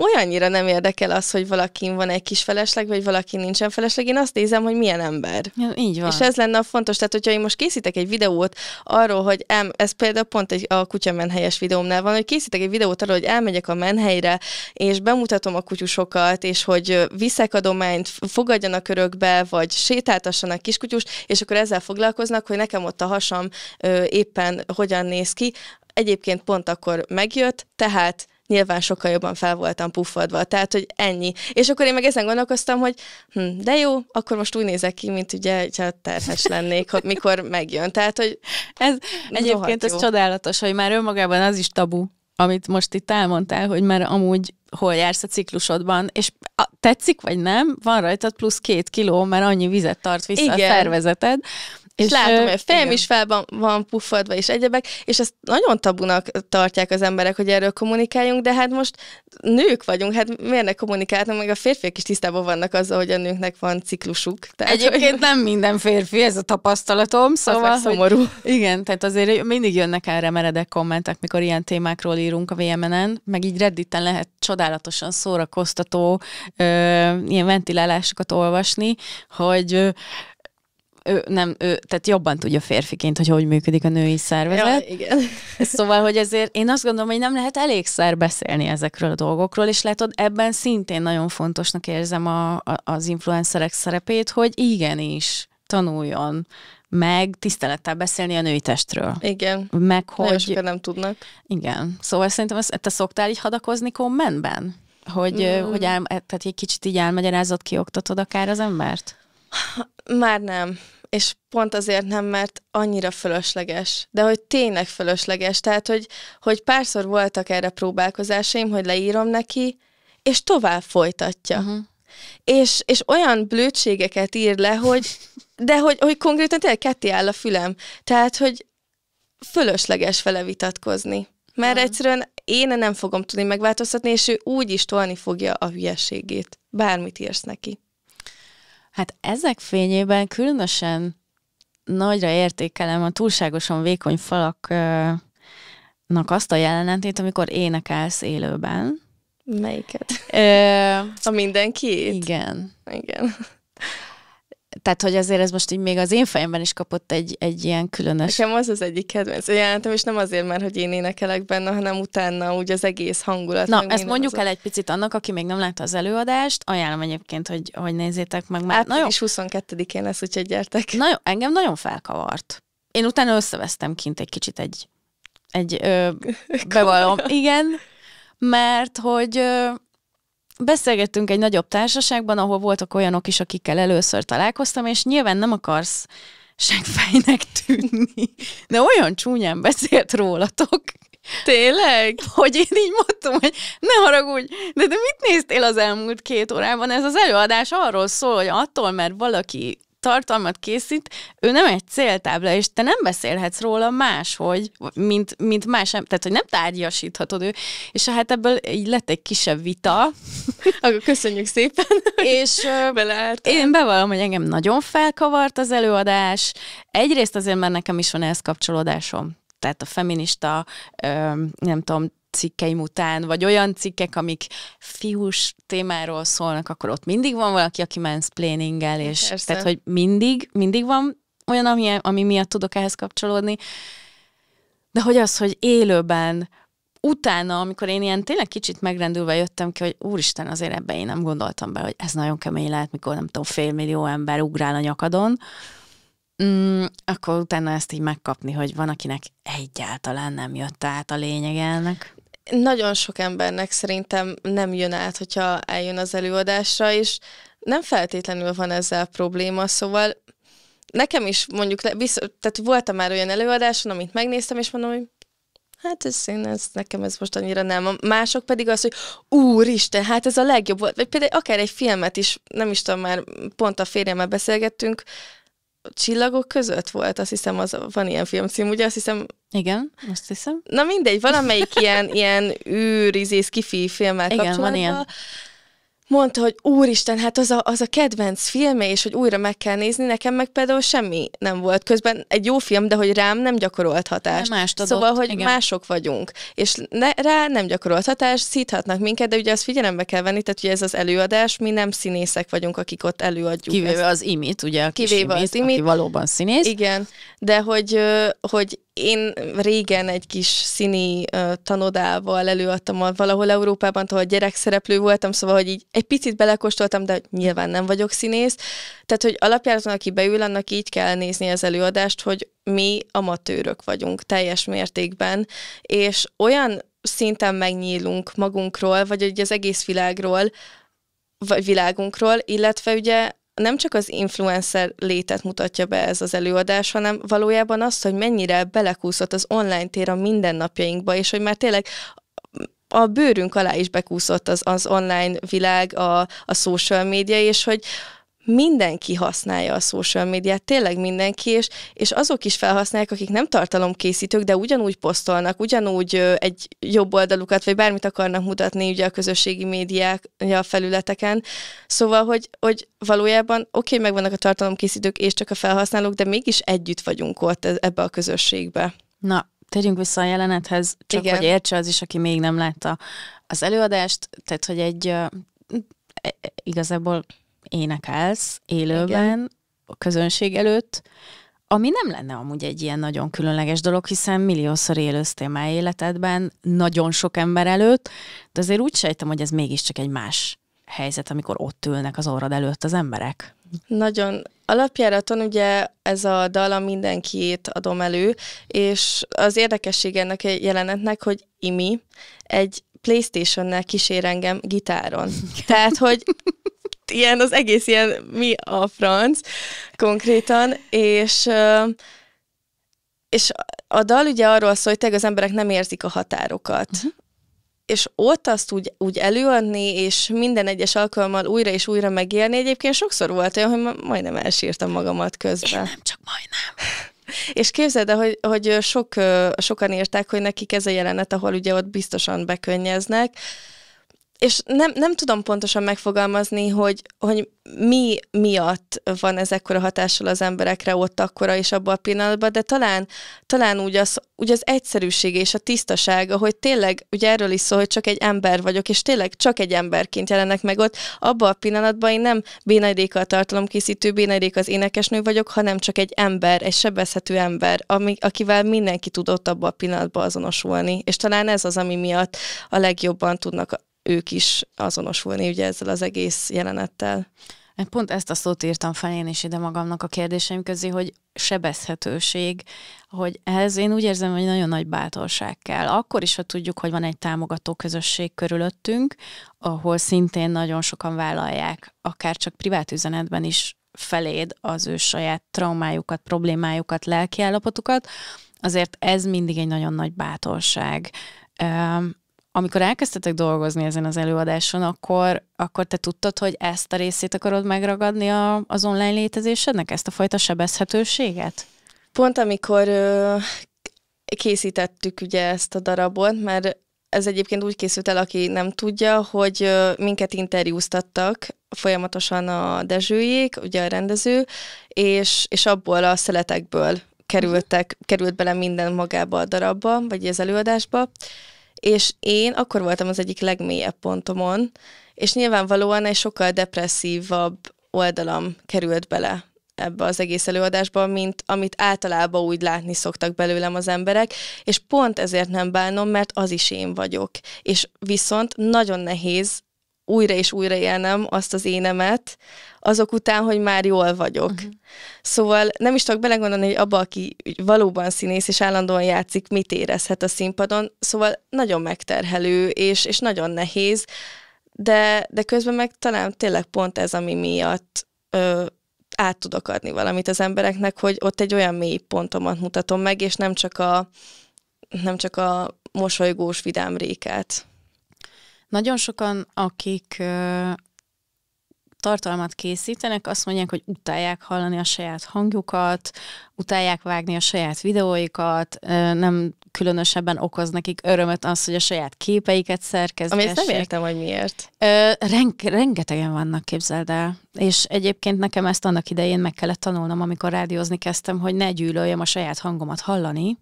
olyannyira nem érdekel az, hogy valakin van egy kis felesleg, vagy valakin nincsen felesleg, én azt nézem, hogy milyen ember. Ja, így van. És ez lenne a fontos, tehát hogyha én most készítek egy videót arról, hogy em, ez például pont egy, a menhelyes videómnál van, hogy készítek egy videót arról, hogy elmegyek a menhelyre, és bemutatom a kutyusokat, és hogy viszek adományt, fogadjanak örökbe, vagy sétáltassanak kiskutyust, és akkor ezzel foglalkoznak, hogy nekem ott a hasam ö, éppen hogyan néz ki, egyébként pont akkor megjött, tehát nyilván sokkal jobban fel voltam puffadva, tehát, hogy ennyi. És akkor én meg ezen gondolkoztam, hogy hm, de jó, akkor most úgy nézek ki, mint ugye, ha terhes lennék, hogy mikor megjön. Tehát, hogy ez egyébként ez csodálatos, hogy már önmagában az is tabu, amit most itt elmondtál, hogy már amúgy hol jársz a ciklusodban, és a, tetszik vagy nem, van rajtad plusz két kiló, mert annyi vizet tart vissza Igen. a szervezeted, és, és látom, hogy a fejem igen. is fel van, van puffadva, és egyebek, és ezt nagyon tabunak tartják az emberek, hogy erről kommunikáljunk, de hát most nők vagyunk, hát miért ne kommunikálnak, meg a férfiak is tisztában vannak azzal, hogy a nőknek van ciklusuk. Tehát, Egyébként hogy... nem minden férfi, ez a tapasztalatom, szóval... Hogy... Szomorú. Igen, tehát azért mindig jönnek erre meredek kommentek, mikor ilyen témákról írunk a VMN-en, meg így redditen lehet csodálatosan szórakoztató ö, ilyen ventilálásokat olvasni, hogy ö, ő nem, ő, tehát jobban tudja férfiként, hogy hogy működik a női szervezet. Ja, igen. Szóval, hogy ezért én azt gondolom, hogy nem lehet elégszer beszélni ezekről a dolgokról, és látod, ebben szintén nagyon fontosnak érzem a, a, az influencerek szerepét, hogy igenis tanuljon meg tisztelettel beszélni a női testről. Igen. Meg, hogy... Nagyon nem tudnak. Igen. Szóval szerintem ezt, te szoktál így hadakozni kommentben? Hogy, mm. hogy el, tehát egy kicsit így elmagyarázod, kioktatod akár az embert? Már nem. És pont azért nem, mert annyira fölösleges. De hogy tényleg fölösleges. Tehát, hogy, hogy párszor voltak erre próbálkozásaim, hogy leírom neki, és tovább folytatja. Uh-huh. És, és olyan blödségeket ír le, hogy de hogy, hogy konkrétan tényleg ketté áll a fülem. Tehát, hogy fölösleges vele vitatkozni. Mert uh-huh. egyszerűen én nem fogom tudni megváltoztatni, és ő úgy is tolni fogja a hülyeségét. Bármit írsz neki. Hát ezek fényében különösen nagyra értékelem a túlságosan vékony falaknak azt a jelenetét, amikor énekelsz élőben. Melyiket? Ö... A mindenki? Igen. Igen tehát, hogy azért ez most így még az én fejemben is kapott egy, egy ilyen különös... Nekem az az egyik kedvenc jelentem, és nem azért, mert hogy én énekelek benne, hanem utána úgy az egész hangulat. Na, ezt mondjuk az... el egy picit annak, aki még nem látta az előadást, ajánlom egyébként, hogy, hogy nézzétek meg már. Hát, nagyon és 22-én lesz, úgyhogy gyertek. jó, engem nagyon felkavart. Én utána összevesztem kint egy kicsit egy, egy ö, bevallom. Igen, mert hogy ö, beszélgettünk egy nagyobb társaságban, ahol voltak olyanok is, akikkel először találkoztam, és nyilván nem akarsz segfejnek tűnni, de olyan csúnyán beszélt rólatok. Tényleg? Hogy én így mondtam, hogy ne haragudj, de te mit néztél az elmúlt két órában? Ez az előadás arról szól, hogy attól, mert valaki tartalmat készít, ő nem egy céltábla, és te nem beszélhetsz róla máshogy, mint, mint más, tehát hogy nem tárgyasíthatod ő, és hát ebből így lett egy kisebb vita. Akkor köszönjük szépen, és Én bevallom, hogy engem nagyon felkavart az előadás, egyrészt azért, mert nekem is van ehhez kapcsolódásom, tehát a feminista, nem tudom, cikkeim után, vagy olyan cikkek, amik fiús témáról szólnak, akkor ott mindig van valaki, aki mansplaining-el, és Persze. tehát, hogy mindig, mindig van olyan, ami, ami miatt tudok ehhez kapcsolódni, de hogy az, hogy élőben, utána, amikor én ilyen tényleg kicsit megrendülve jöttem ki, hogy úristen, azért ebbe én nem gondoltam be, hogy ez nagyon kemény lehet, mikor nem tudom, félmillió ember ugrál a nyakadon, mm, akkor utána ezt így megkapni, hogy van, akinek egyáltalán nem jött át a lényeg nagyon sok embernek szerintem nem jön át, hogyha eljön az előadásra, és nem feltétlenül van ezzel probléma, szóval nekem is mondjuk, tehát voltam már olyan előadáson, amit megnéztem, és mondom, hogy Hát ez, én, ez nekem ez most annyira nem. A mások pedig az, hogy úristen, hát ez a legjobb volt. Vagy például akár egy filmet is, nem is tudom, már pont a férjemmel beszélgettünk, csillagok között volt, azt hiszem, az, van ilyen filmcím, ugye azt hiszem... Igen, azt hiszem. Na mindegy, valamelyik ilyen, ilyen űrizész kifi filmmel Igen, kapcsolatban. Van ilyen mondta, hogy úristen, hát az a, az a kedvenc filme, és hogy újra meg kell nézni, nekem meg például semmi nem volt. Közben egy jó film, de hogy rám nem gyakorolt hatást. Nem mást adott, szóval, hogy igen. mások vagyunk, és ne, rá nem gyakorolt hatást, szíthatnak minket, de ugye azt figyelembe kell venni, tehát ugye ez az előadás, mi nem színészek vagyunk, akik ott előadjuk. Kivéve ezt. az imit, ugye? A kivéve imit, az imit, aki valóban színész. Igen, de hogy, hogy én régen egy kis színi uh, tanodával előadtam a, valahol Európában, ahol gyerekszereplő voltam, szóval, hogy így egy picit belekóstoltam, de nyilván nem vagyok színész. Tehát, hogy alapjáraton, aki beül, annak így kell nézni az előadást, hogy mi amatőrök vagyunk teljes mértékben, és olyan szinten megnyílunk magunkról, vagy hogy az egész világról, vagy világunkról, illetve ugye nem csak az influencer létet mutatja be ez az előadás, hanem valójában azt, hogy mennyire belekúszott az online tér a mindennapjainkba, és hogy már tényleg a bőrünk alá is bekúszott az, az online világ, a, a social média, és hogy mindenki használja a social médiát, tényleg mindenki, és, és azok is felhasználják, akik nem tartalomkészítők, de ugyanúgy posztolnak, ugyanúgy egy jobb oldalukat, vagy bármit akarnak mutatni ugye a közösségi médiák, a felületeken. Szóval, hogy, hogy valójában oké, okay, megvannak a tartalomkészítők és csak a felhasználók, de mégis együtt vagyunk ott e-, ebbe a közösségbe. Na, tegyünk vissza a jelenethez, csak Igen. hogy értse az is, aki még nem látta az előadást, tehát hogy egy e, e, igazából énekelsz élőben, Igen. a közönség előtt, ami nem lenne amúgy egy ilyen nagyon különleges dolog, hiszen milliószor élőztél már életedben, nagyon sok ember előtt, de azért úgy sejtem, hogy ez mégiscsak egy más helyzet, amikor ott ülnek az orrad előtt az emberek. Nagyon. Alapjáraton ugye ez a dal a mindenkiét adom elő, és az érdekesség ennek a jelenetnek, hogy Imi egy Playstation-nel kísér engem gitáron. Tehát, hogy ilyen, az egész ilyen mi a franc konkrétan, és és a dal ugye arról szól, hogy tényleg az emberek nem érzik a határokat. Uh-huh. És ott azt úgy, úgy előadni, és minden egyes alkalommal újra és újra megélni, egyébként sokszor volt olyan, hogy majdnem elsírtam magamat közben. Én nem, csak majdnem. És képzeld el, hogy, hogy sok, sokan írták, hogy nekik ez a jelenet, ahol ugye ott biztosan bekönnyeznek, és nem, nem tudom pontosan megfogalmazni, hogy, hogy mi miatt van ez ekkora hatással az emberekre ott akkora és abban a pillanatban, de talán, talán úgy, az, úgy az egyszerűség és a tisztasága, hogy tényleg, ugye erről is szól, hogy csak egy ember vagyok, és tényleg csak egy emberként jelennek meg ott, abban a pillanatban én nem bénajdéka a tartalomkészítő, bénajdéka az énekesnő vagyok, hanem csak egy ember, egy sebezhető ember, ami, akivel mindenki tudott abban a pillanatban azonosulni, és talán ez az, ami miatt a legjobban tudnak ők is azonosulni ugye ezzel az egész jelenettel. Pont ezt a szót írtam fel én is ide magamnak a kérdéseim közé, hogy sebezhetőség, hogy ehhez én úgy érzem, hogy nagyon nagy bátorság kell. Akkor is, ha tudjuk, hogy van egy támogató közösség körülöttünk, ahol szintén nagyon sokan vállalják, akár csak privát üzenetben is feléd az ő saját traumájukat, problémájukat, lelkiállapotukat, azért ez mindig egy nagyon nagy bátorság amikor elkezdtetek dolgozni ezen az előadáson, akkor, akkor te tudtad, hogy ezt a részét akarod megragadni a, az online létezésednek, ezt a fajta sebezhetőséget? Pont amikor ö, készítettük ugye ezt a darabot, mert ez egyébként úgy készült el, aki nem tudja, hogy minket interjúztattak folyamatosan a Dezsőjék, ugye a rendező, és, és abból a szeletekből kerültek, került bele minden magába a darabba, vagy az előadásba, és én akkor voltam az egyik legmélyebb pontomon, és nyilvánvalóan egy sokkal depresszívabb oldalam került bele ebbe az egész előadásba, mint amit általában úgy látni szoktak belőlem az emberek, és pont ezért nem bánom, mert az is én vagyok. És viszont nagyon nehéz újra és újra élnem azt az énemet, azok után, hogy már jól vagyok. Uh-huh. Szóval nem is tudok belegondolni, hogy abba, aki valóban színész és állandóan játszik, mit érezhet a színpadon. Szóval nagyon megterhelő, és, és nagyon nehéz, de, de közben meg talán tényleg pont ez, ami miatt ö, át tudok adni valamit az embereknek, hogy ott egy olyan mély pontomat mutatom meg, és nem csak a, nem csak a mosolygós vidám rékát. Nagyon sokan, akik tartalmat készítenek, azt mondják, hogy utálják hallani a saját hangjukat, utálják vágni a saját videóikat, nem különösebben okoz nekik örömet az, hogy a saját képeiket szerkezik. Amit nem értem, hogy miért. Ö, rengetegen vannak, képzeld el. És egyébként nekem ezt annak idején meg kellett tanulnom, amikor rádiózni kezdtem, hogy ne gyűlöljem a saját hangomat hallani,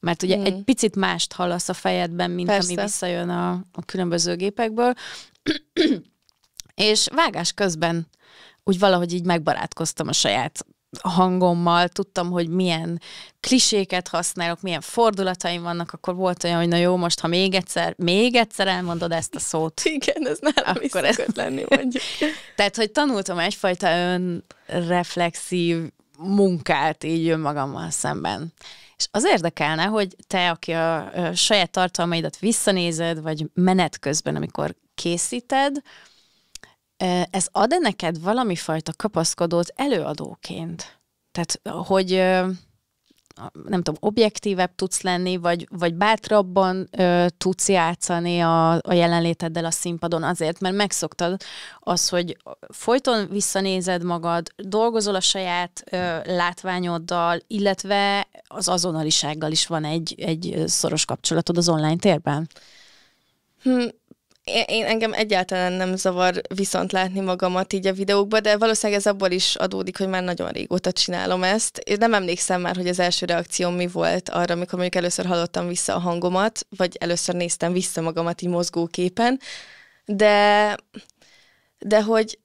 mert ugye hmm. egy picit mást hallasz a fejedben, mint Persze. ami visszajön a, a különböző gépekből. és vágás közben úgy valahogy így megbarátkoztam a saját hangommal, tudtam, hogy milyen kliséket használok, milyen fordulataim vannak, akkor volt olyan, hogy na jó, most ha még egyszer, még egyszer elmondod ezt a szót. Igen, ez nálam akkor is ez... lenni, mondjuk. Tehát, hogy tanultam egyfajta önreflexív munkát így önmagammal szemben. És az érdekelne, hogy te, aki a saját tartalmaidat visszanézed, vagy menet közben, amikor készíted, ez ad -e neked valami fajta kapaszkodót előadóként? Tehát, hogy nem tudom, objektívebb tudsz lenni, vagy, vagy bátrabban ö, tudsz játszani a, a jelenléteddel a színpadon azért, mert megszoktad az, hogy folyton visszanézed magad, dolgozol a saját ö, látványoddal, illetve az azonnalisággal is van egy, egy szoros kapcsolatod az online térben. Hm, én, én engem egyáltalán nem zavar viszont látni magamat így a videókba, de valószínűleg ez abból is adódik, hogy már nagyon régóta csinálom ezt. Én nem emlékszem már, hogy az első reakcióm mi volt arra, amikor mondjuk először hallottam vissza a hangomat, vagy először néztem vissza magamat így mozgóképen, de, de hogy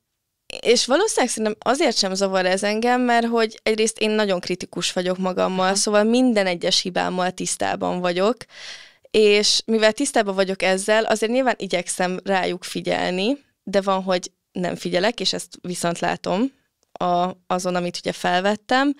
és valószínűleg szerintem azért sem zavar ez engem, mert hogy egyrészt én nagyon kritikus vagyok magammal, szóval minden egyes hibámmal tisztában vagyok, és mivel tisztában vagyok ezzel, azért nyilván igyekszem rájuk figyelni, de van, hogy nem figyelek, és ezt viszont látom a, azon, amit ugye felvettem,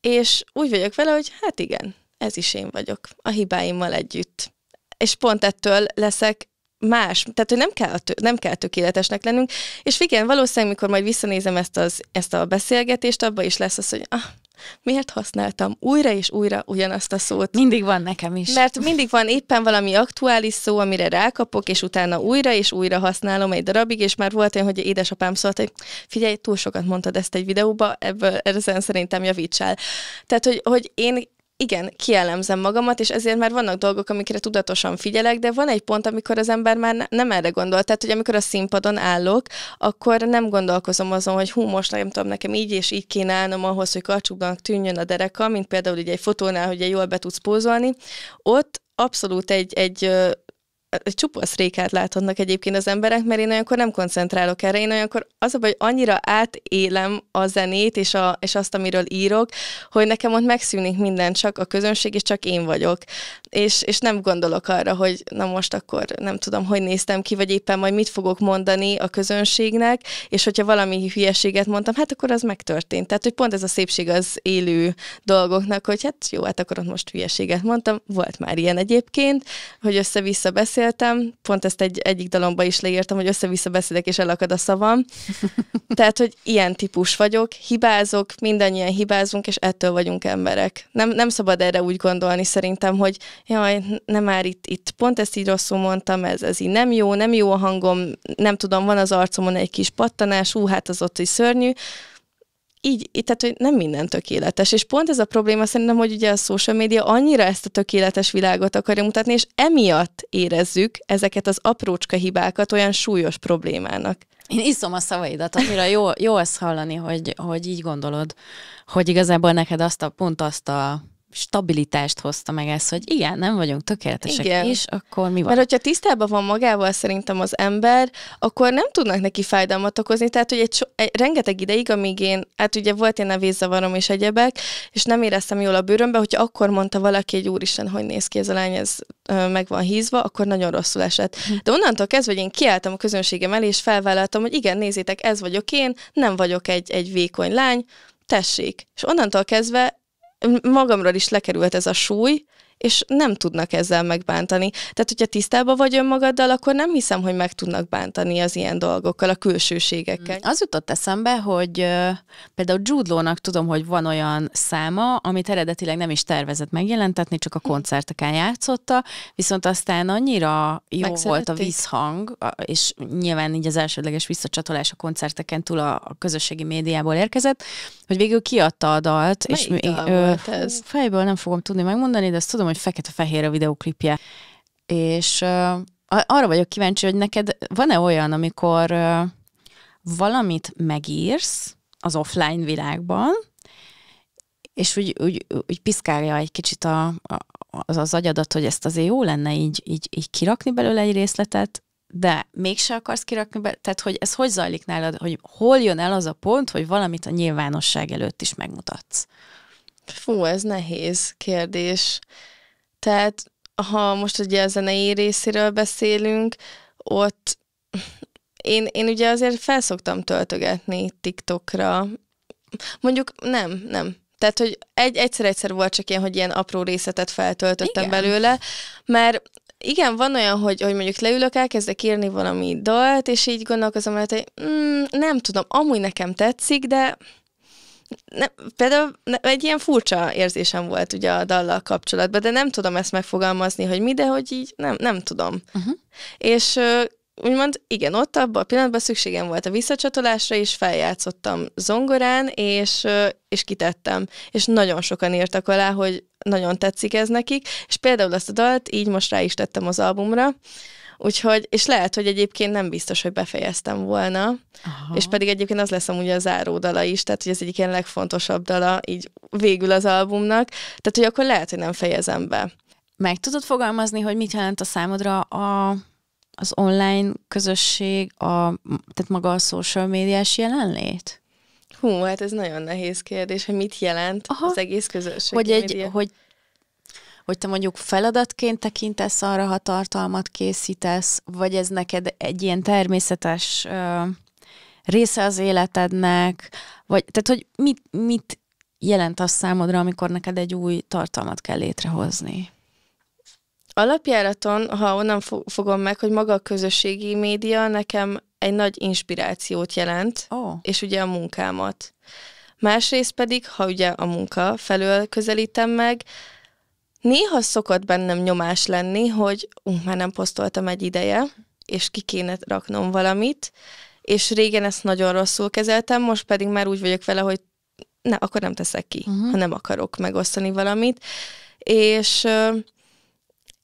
és úgy vagyok vele, hogy hát igen, ez is én vagyok, a hibáimmal együtt. És pont ettől leszek más, tehát hogy nem kell, nem kell tökéletesnek lennünk, és igen, valószínűleg, mikor majd visszanézem ezt, az, ezt a beszélgetést, abba is lesz az, hogy ah, Miért használtam újra és újra ugyanazt a szót? Mindig van nekem is. Mert mindig van éppen valami aktuális szó, amire rákapok, és utána újra és újra használom egy darabig, és már volt olyan, hogy édesapám szólt, hogy figyelj, túl sokat mondtad ezt egy videóba, ebből ezen szerintem javítsál. Tehát, hogy, hogy én igen, kielemzem magamat, és ezért már vannak dolgok, amikre tudatosan figyelek, de van egy pont, amikor az ember már nem erre gondol. Tehát, hogy amikor a színpadon állok, akkor nem gondolkozom azon, hogy hú, most nem tudom, nekem így és így kéne állnom ahhoz, hogy karcsúbbnak tűnjön a dereka, mint például ugye egy fotónál, hogy jól be tudsz pózolni. Ott abszolút egy, egy csupasz rékát látodnak egyébként az emberek, mert én olyankor nem koncentrálok erre, én olyankor az a baj, hogy annyira átélem a zenét és, a, és azt, amiről írok, hogy nekem ott megszűnik minden, csak a közönség, és csak én vagyok és, és nem gondolok arra, hogy na most akkor nem tudom, hogy néztem ki, vagy éppen majd mit fogok mondani a közönségnek, és hogyha valami hülyeséget mondtam, hát akkor az megtörtént. Tehát, hogy pont ez a szépség az élő dolgoknak, hogy hát jó, hát akkor ott most hülyeséget mondtam, volt már ilyen egyébként, hogy össze-vissza beszéltem, pont ezt egy, egyik dalomba is leírtam, hogy össze-vissza beszélek, és elakad a szavam. Tehát, hogy ilyen típus vagyok, hibázok, mindannyian hibázunk, és ettől vagyunk emberek. Nem, nem szabad erre úgy gondolni szerintem, hogy jaj, nem már itt, itt pont ezt így rosszul mondtam, ez, ez így nem jó, nem jó a hangom, nem tudom, van az arcomon egy kis pattanás, ú, hát az ott is szörnyű. Így, így, tehát, hogy nem minden tökéletes. És pont ez a probléma szerintem, hogy ugye a social média annyira ezt a tökéletes világot akarja mutatni, és emiatt érezzük ezeket az aprócska hibákat olyan súlyos problémának. Én iszom a szavaidat, annyira jó, jó ezt hallani, hogy, hogy így gondolod, hogy igazából neked azt a, pont azt a stabilitást hozta meg ez, hogy igen, nem vagyunk tökéletesek, igen. és akkor mi van? Mert hogyha tisztában van magával szerintem az ember, akkor nem tudnak neki fájdalmat okozni, tehát hogy egy, so, egy rengeteg ideig, amíg én, hát ugye volt én a és egyebek, és nem éreztem jól a bőrömbe, hogyha akkor mondta valaki, egy úristen, hogy néz ki ez a lány, ez ö, meg van hízva, akkor nagyon rosszul esett. Hm. De onnantól kezdve, hogy én kiálltam a közönségem elé, és felvállaltam, hogy igen, nézzétek, ez vagyok én, nem vagyok egy, egy vékony lány, tessék. És onnantól kezdve magamról is lekerült ez a súly, és nem tudnak ezzel megbántani. Tehát, hogyha tisztában vagy önmagaddal, akkor nem hiszem, hogy meg tudnak bántani az ilyen dolgokkal, a külsőségekkel. Mm. Az jutott eszembe, hogy például Judlónak tudom, hogy van olyan száma, amit eredetileg nem is tervezett megjelentetni, csak a hm. koncerteken játszotta, viszont aztán annyira jó volt a visszhang, és nyilván így az elsődleges visszacsatolás a koncerteken túl a, a közösségi médiából érkezett, hogy végül kiadta a dalt, Melyik és dal ö, ez? fejből nem fogom tudni megmondani, de azt tudom, hogy hogy fekete-fehér a videoklipje. És uh, arra vagyok kíváncsi, hogy neked van-e olyan, amikor uh, valamit megírsz az offline világban, és úgy, úgy, úgy piszkálja egy kicsit a, a, az, az agyadat, hogy ezt azért jó lenne így, így, így kirakni belőle egy részletet, de mégse akarsz kirakni be, tehát hogy ez hogy zajlik nálad, hogy hol jön el az a pont, hogy valamit a nyilvánosság előtt is megmutatsz? Fú, ez nehéz kérdés. Tehát ha most ugye a zenei részéről beszélünk, ott én, én ugye azért felszoktam töltögetni TikTokra. Mondjuk nem, nem. Tehát, hogy egy, egyszer-egyszer volt csak ilyen, hogy ilyen apró részletet feltöltöttem igen. belőle, mert igen, van olyan, hogy, hogy mondjuk leülök, elkezdek írni valami dalt, és így gondolkozom, hogy mm, nem tudom, amúgy nekem tetszik, de ne, például egy ilyen furcsa érzésem volt ugye a dallal kapcsolatban, de nem tudom ezt megfogalmazni, hogy mi, de hogy így nem, nem tudom. Uh-huh. És úgymond igen, ott abban a pillanatban szükségem volt a visszacsatolásra, és feljátszottam zongorán, és, és kitettem. És nagyon sokan írtak alá, hogy nagyon tetszik ez nekik, és például azt a dalt így most rá is tettem az albumra, Úgyhogy, és lehet, hogy egyébként nem biztos, hogy befejeztem volna, Aha. és pedig egyébként az lesz amúgy a dala is, tehát hogy ez egyik ilyen legfontosabb dala így végül az albumnak, tehát hogy akkor lehet, hogy nem fejezem be. Meg tudod fogalmazni, hogy mit jelent a számodra a, az online közösség, a, tehát maga a social médiás jelenlét? Hú, hát ez nagyon nehéz kérdés, hogy mit jelent Aha. az egész közösség. Hogy, egy, hogy hogy te mondjuk feladatként tekintesz arra, ha tartalmat készítesz, vagy ez neked egy ilyen természetes ö, része az életednek, vagy tehát, hogy mit, mit jelent az számodra, amikor neked egy új tartalmat kell létrehozni? Alapjáraton, ha onnan fogom meg, hogy maga a közösségi média nekem egy nagy inspirációt jelent, oh. és ugye a munkámat. Másrészt pedig, ha ugye a munka felől közelítem meg, Néha szokott bennem nyomás lenni, hogy uh, már nem posztoltam egy ideje, és ki kéne raknom valamit, és régen ezt nagyon rosszul kezeltem, most pedig már úgy vagyok vele, hogy ne, akkor nem teszek ki, uh-huh. ha nem akarok megosztani valamit. És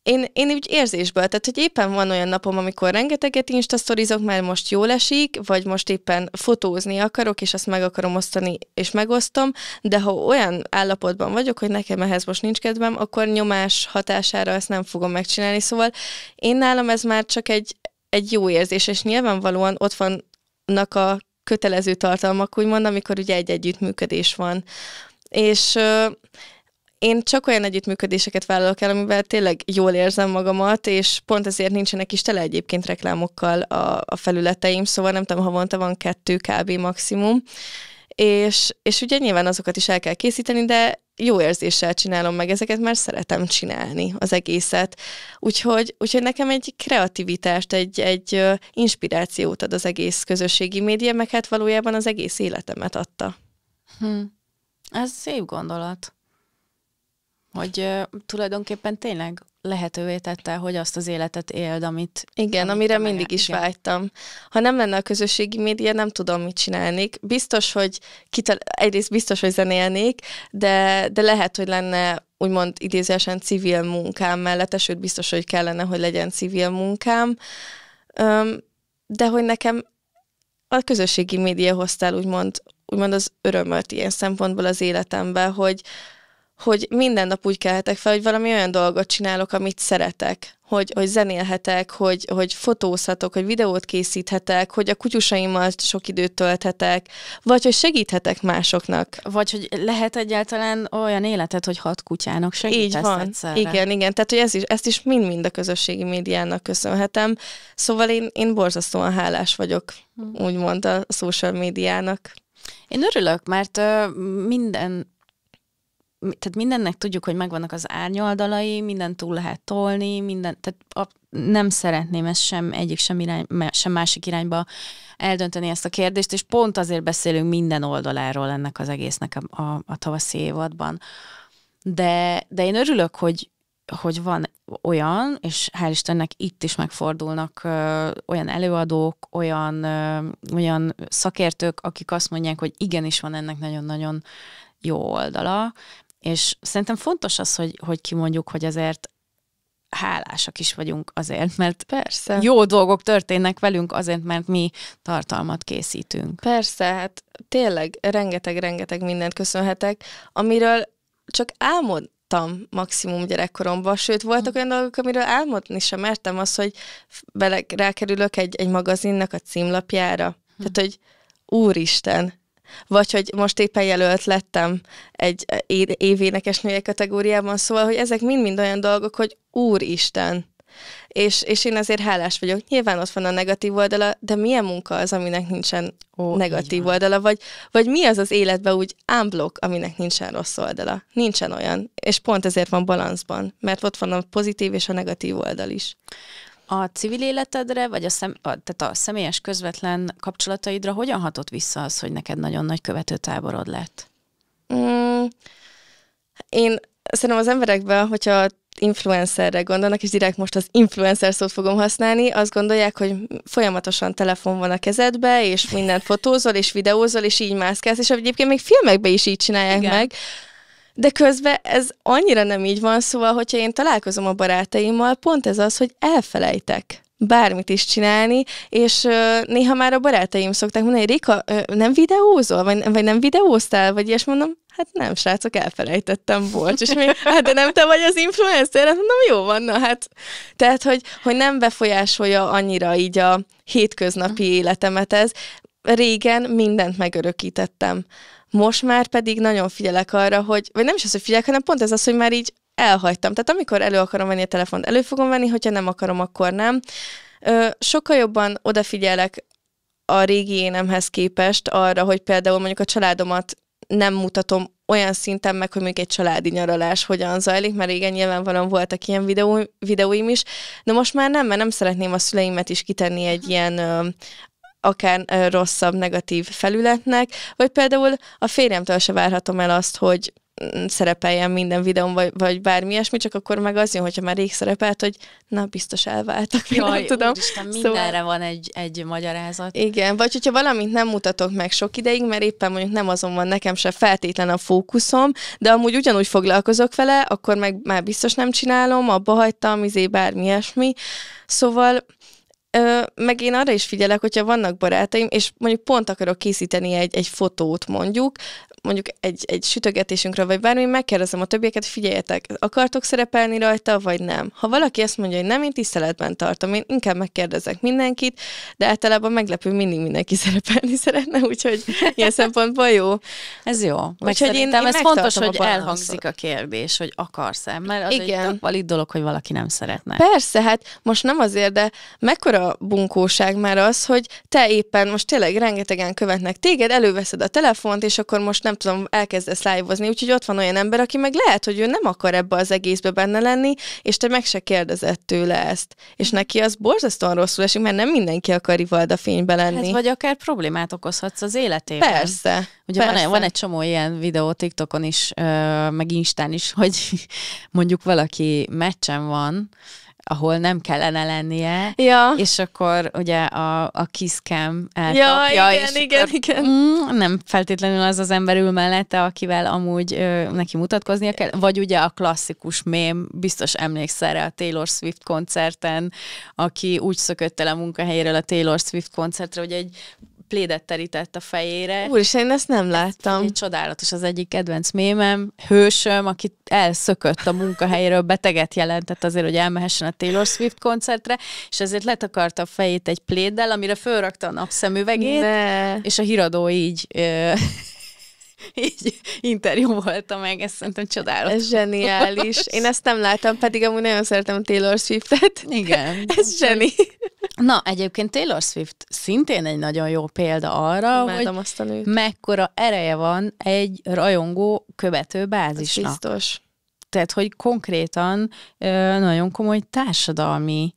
én, én úgy érzésből, tehát hogy éppen van olyan napom, amikor rengeteget instasztorizok, mert most jól esik, vagy most éppen fotózni akarok, és azt meg akarom osztani, és megosztom, de ha olyan állapotban vagyok, hogy nekem ehhez most nincs kedvem, akkor nyomás hatására ezt nem fogom megcsinálni, szóval én nálam ez már csak egy, egy jó érzés, és nyilvánvalóan ott vannak a kötelező tartalmak, úgymond, amikor ugye egy együttműködés van. És én csak olyan együttműködéseket vállalok el, amivel tényleg jól érzem magamat, és pont ezért nincsenek is tele egyébként reklámokkal a, a felületeim, szóval nem tudom, havonta van kettő kb. maximum, és, és ugye nyilván azokat is el kell készíteni, de jó érzéssel csinálom meg ezeket, mert szeretem csinálni az egészet. Úgyhogy, úgyhogy nekem egy kreativitást, egy, egy inspirációt ad az egész közösségi média, meg hát valójában az egész életemet adta. Hm. Ez szép gondolat hogy tulajdonképpen tényleg lehetővé tette, hogy azt az életet éld, amit... Igen, amit amire mindig is igen. vágytam. Ha nem lenne a közösségi média, nem tudom, mit csinálnék. Biztos, hogy kital- egyrészt biztos, hogy zenélnék, de, de lehet, hogy lenne úgymond idézősen civil munkám mellett, sőt biztos, hogy kellene, hogy legyen civil munkám. Um, de hogy nekem a közösségi média hoztál úgymond, úgymond az örömöt ilyen szempontból az életembe, hogy, hogy minden nap úgy kelhetek fel, hogy valami olyan dolgot csinálok, amit szeretek. Hogy, hogy zenélhetek, hogy, hogy fotózhatok, hogy videót készíthetek, hogy a kutyusaimmal sok időt tölthetek, vagy hogy segíthetek másoknak. Vagy hogy lehet egyáltalán olyan életet, hogy hat kutyának segítesz Így van. Egyszerre. Igen, igen. Tehát, hogy ez is, ezt is mind-mind a közösségi médiának köszönhetem. Szóval én, én borzasztóan hálás vagyok, hm. úgymond a social médiának. Én örülök, mert minden tehát mindennek tudjuk, hogy megvannak az árnyoldalai, mindent túl lehet tolni, minden, tehát a, nem szeretném ezt sem egyik, sem, irány, sem másik irányba eldönteni ezt a kérdést, és pont azért beszélünk minden oldaláról ennek az egésznek a, a, a tavaszi évadban. De, de én örülök, hogy, hogy van olyan, és hál' Istennek itt is megfordulnak ö, olyan előadók, olyan, ö, olyan szakértők, akik azt mondják, hogy igenis van ennek nagyon-nagyon jó oldala, és szerintem fontos az, hogy, hogy kimondjuk, hogy azért hálásak is vagyunk azért, mert Persze. jó dolgok történnek velünk azért, mert mi tartalmat készítünk. Persze, hát tényleg rengeteg-rengeteg mindent köszönhetek, amiről csak álmod, maximum gyerekkoromban, sőt voltak olyan dolgok, amiről álmodni sem mertem az, hogy bele, rákerülök egy, egy magazinnak a címlapjára. Tehát, hogy úristen, vagy hogy most éppen jelölt lettem egy női kategóriában, szóval, hogy ezek mind-mind olyan dolgok, hogy úristen, és, és én azért hálás vagyok. Nyilván ott van a negatív oldala, de milyen munka az, aminek nincsen Ó, negatív oldala, vagy, vagy mi az az életben úgy ámblok, aminek nincsen rossz oldala. Nincsen olyan. És pont ezért van balanszban, mert ott van a pozitív és a negatív oldal is a civil életedre, vagy a, szem, a, tehát a személyes közvetlen kapcsolataidra hogyan hatott vissza az, hogy neked nagyon nagy követőtáborod lett? Mm, én szerintem az emberekben, hogyha influencerre gondolnak, és direkt most az influencer szót fogom használni, azt gondolják, hogy folyamatosan telefon van a kezedbe, és mindent fotózol, és videózol, és így mászkálsz, és egyébként még filmekbe is így csinálják Igen. meg, de közben ez annyira nem így van, szóval, hogyha én találkozom a barátaimmal, pont ez az, hogy elfelejtek bármit is csinálni, és ö, néha már a barátaim szokták mondani, hogy Réka, ö, nem videózol, vagy, vagy nem videóztál, vagy ilyesmi, mondom, hát nem, srácok, elfelejtettem, volt, és még, hát de nem te vagy az influencer, hát mondom, jó van, na hát. Tehát, hogy, hogy nem befolyásolja annyira így a hétköznapi mhm. életemet ez, régen mindent megörökítettem. Most már pedig nagyon figyelek arra, hogy, vagy nem is az, hogy figyelek, hanem pont ez az, hogy már így elhagytam. Tehát amikor elő akarom venni a telefont, elő fogom venni, hogyha nem akarom, akkor nem. Ö, sokkal jobban odafigyelek a régi énemhez képest arra, hogy például mondjuk a családomat nem mutatom olyan szinten meg, hogy még egy családi nyaralás hogyan zajlik, mert igen, nyilvánvalóan voltak ilyen videó, videóim is, de most már nem, mert nem szeretném a szüleimet is kitenni egy ilyen ö, akár rosszabb, negatív felületnek, vagy például a férjemtől se várhatom el azt, hogy mm, szerepeljen minden videón, vagy, vagy bármi ilyesmi, csak akkor meg az jön, hogyha már rég szerepelt, hogy na, biztos elváltak, Jaj, nem tudom. Úristen, szóval- mindenre szóval... van egy, egy magyarázat. Igen, vagy hogyha valamit nem mutatok meg sok ideig, mert éppen mondjuk nem azon van nekem se feltétlen a fókuszom, de amúgy ugyanúgy foglalkozok vele, akkor meg már biztos nem csinálom, abba hagytam, izé, bármi ilyesmi. Szóval Ö, meg én arra is figyelek, hogyha vannak barátaim, és mondjuk pont akarok készíteni egy, egy fotót mondjuk, mondjuk egy, egy sütögetésünkre, vagy bármi, megkérdezem a többieket, figyeljetek, akartok szerepelni rajta, vagy nem. Ha valaki ezt mondja, hogy nem, én tiszteletben tartom, én inkább megkérdezek mindenkit, de általában meglepő mindig mindenki szerepelni szeretne, úgyhogy ilyen szempontból jó. Ez jó. Meg úgyhogy én, én ez fontos, hogy a elhangzik a kérdés, hogy akarsz-e, mert az Igen. egy valid dolog, hogy valaki nem szeretne. Persze, hát most nem azért, de mekkora bunkóság már az, hogy te éppen most tényleg rengetegen követnek téged, előveszed a telefont, és akkor most nem nem tudom, elkezdesz lájvozni, úgyhogy ott van olyan ember, aki meg lehet, hogy ő nem akar ebbe az egészbe benne lenni, és te meg se kérdezett tőle ezt. És mhm. neki az borzasztóan rosszul esik, mert nem mindenki akar Ivalda fénybe lenni. Hát, vagy akár problémát okozhatsz az életében. Persze. Ugye e- persze. Van, van egy csomó ilyen videó TikTokon is, meg Instán is, hogy mondjuk valaki meccsen van, ahol nem kellene lennie, ja. és akkor ugye a, a kiszkem elkapja, ja, igen, és igen, akkor, igen. Mm, nem feltétlenül az az ember ül mellette, akivel amúgy ö, neki mutatkoznia kell, vagy ugye a klasszikus mém, biztos emlékszel rá a Taylor Swift koncerten, aki úgy szökött el a munkahelyéről a Taylor Swift koncertre, hogy egy plédet terített a fejére. és én ezt nem láttam. Ez csodálatos az egyik kedvenc mémem, hősöm, aki elszökött a munkahelyéről, beteget jelentett azért, hogy elmehessen a Taylor Swift koncertre, és ezért letakarta a fejét egy pléddel, amire fölrakta a napszemüvegét, ne. és a híradó így ö- így interjú voltam meg, ezt szerintem csodálatos. Ez zseniális. Én ezt nem láttam, pedig amúgy nagyon szeretem Taylor Swift-et. Igen. ez zseni. Na, egyébként Taylor Swift szintén egy nagyon jó példa arra, Imádom hogy azt a nőt. mekkora ereje van egy rajongó követő bázisnak. Ez biztos. Tehát, hogy konkrétan nagyon komoly társadalmi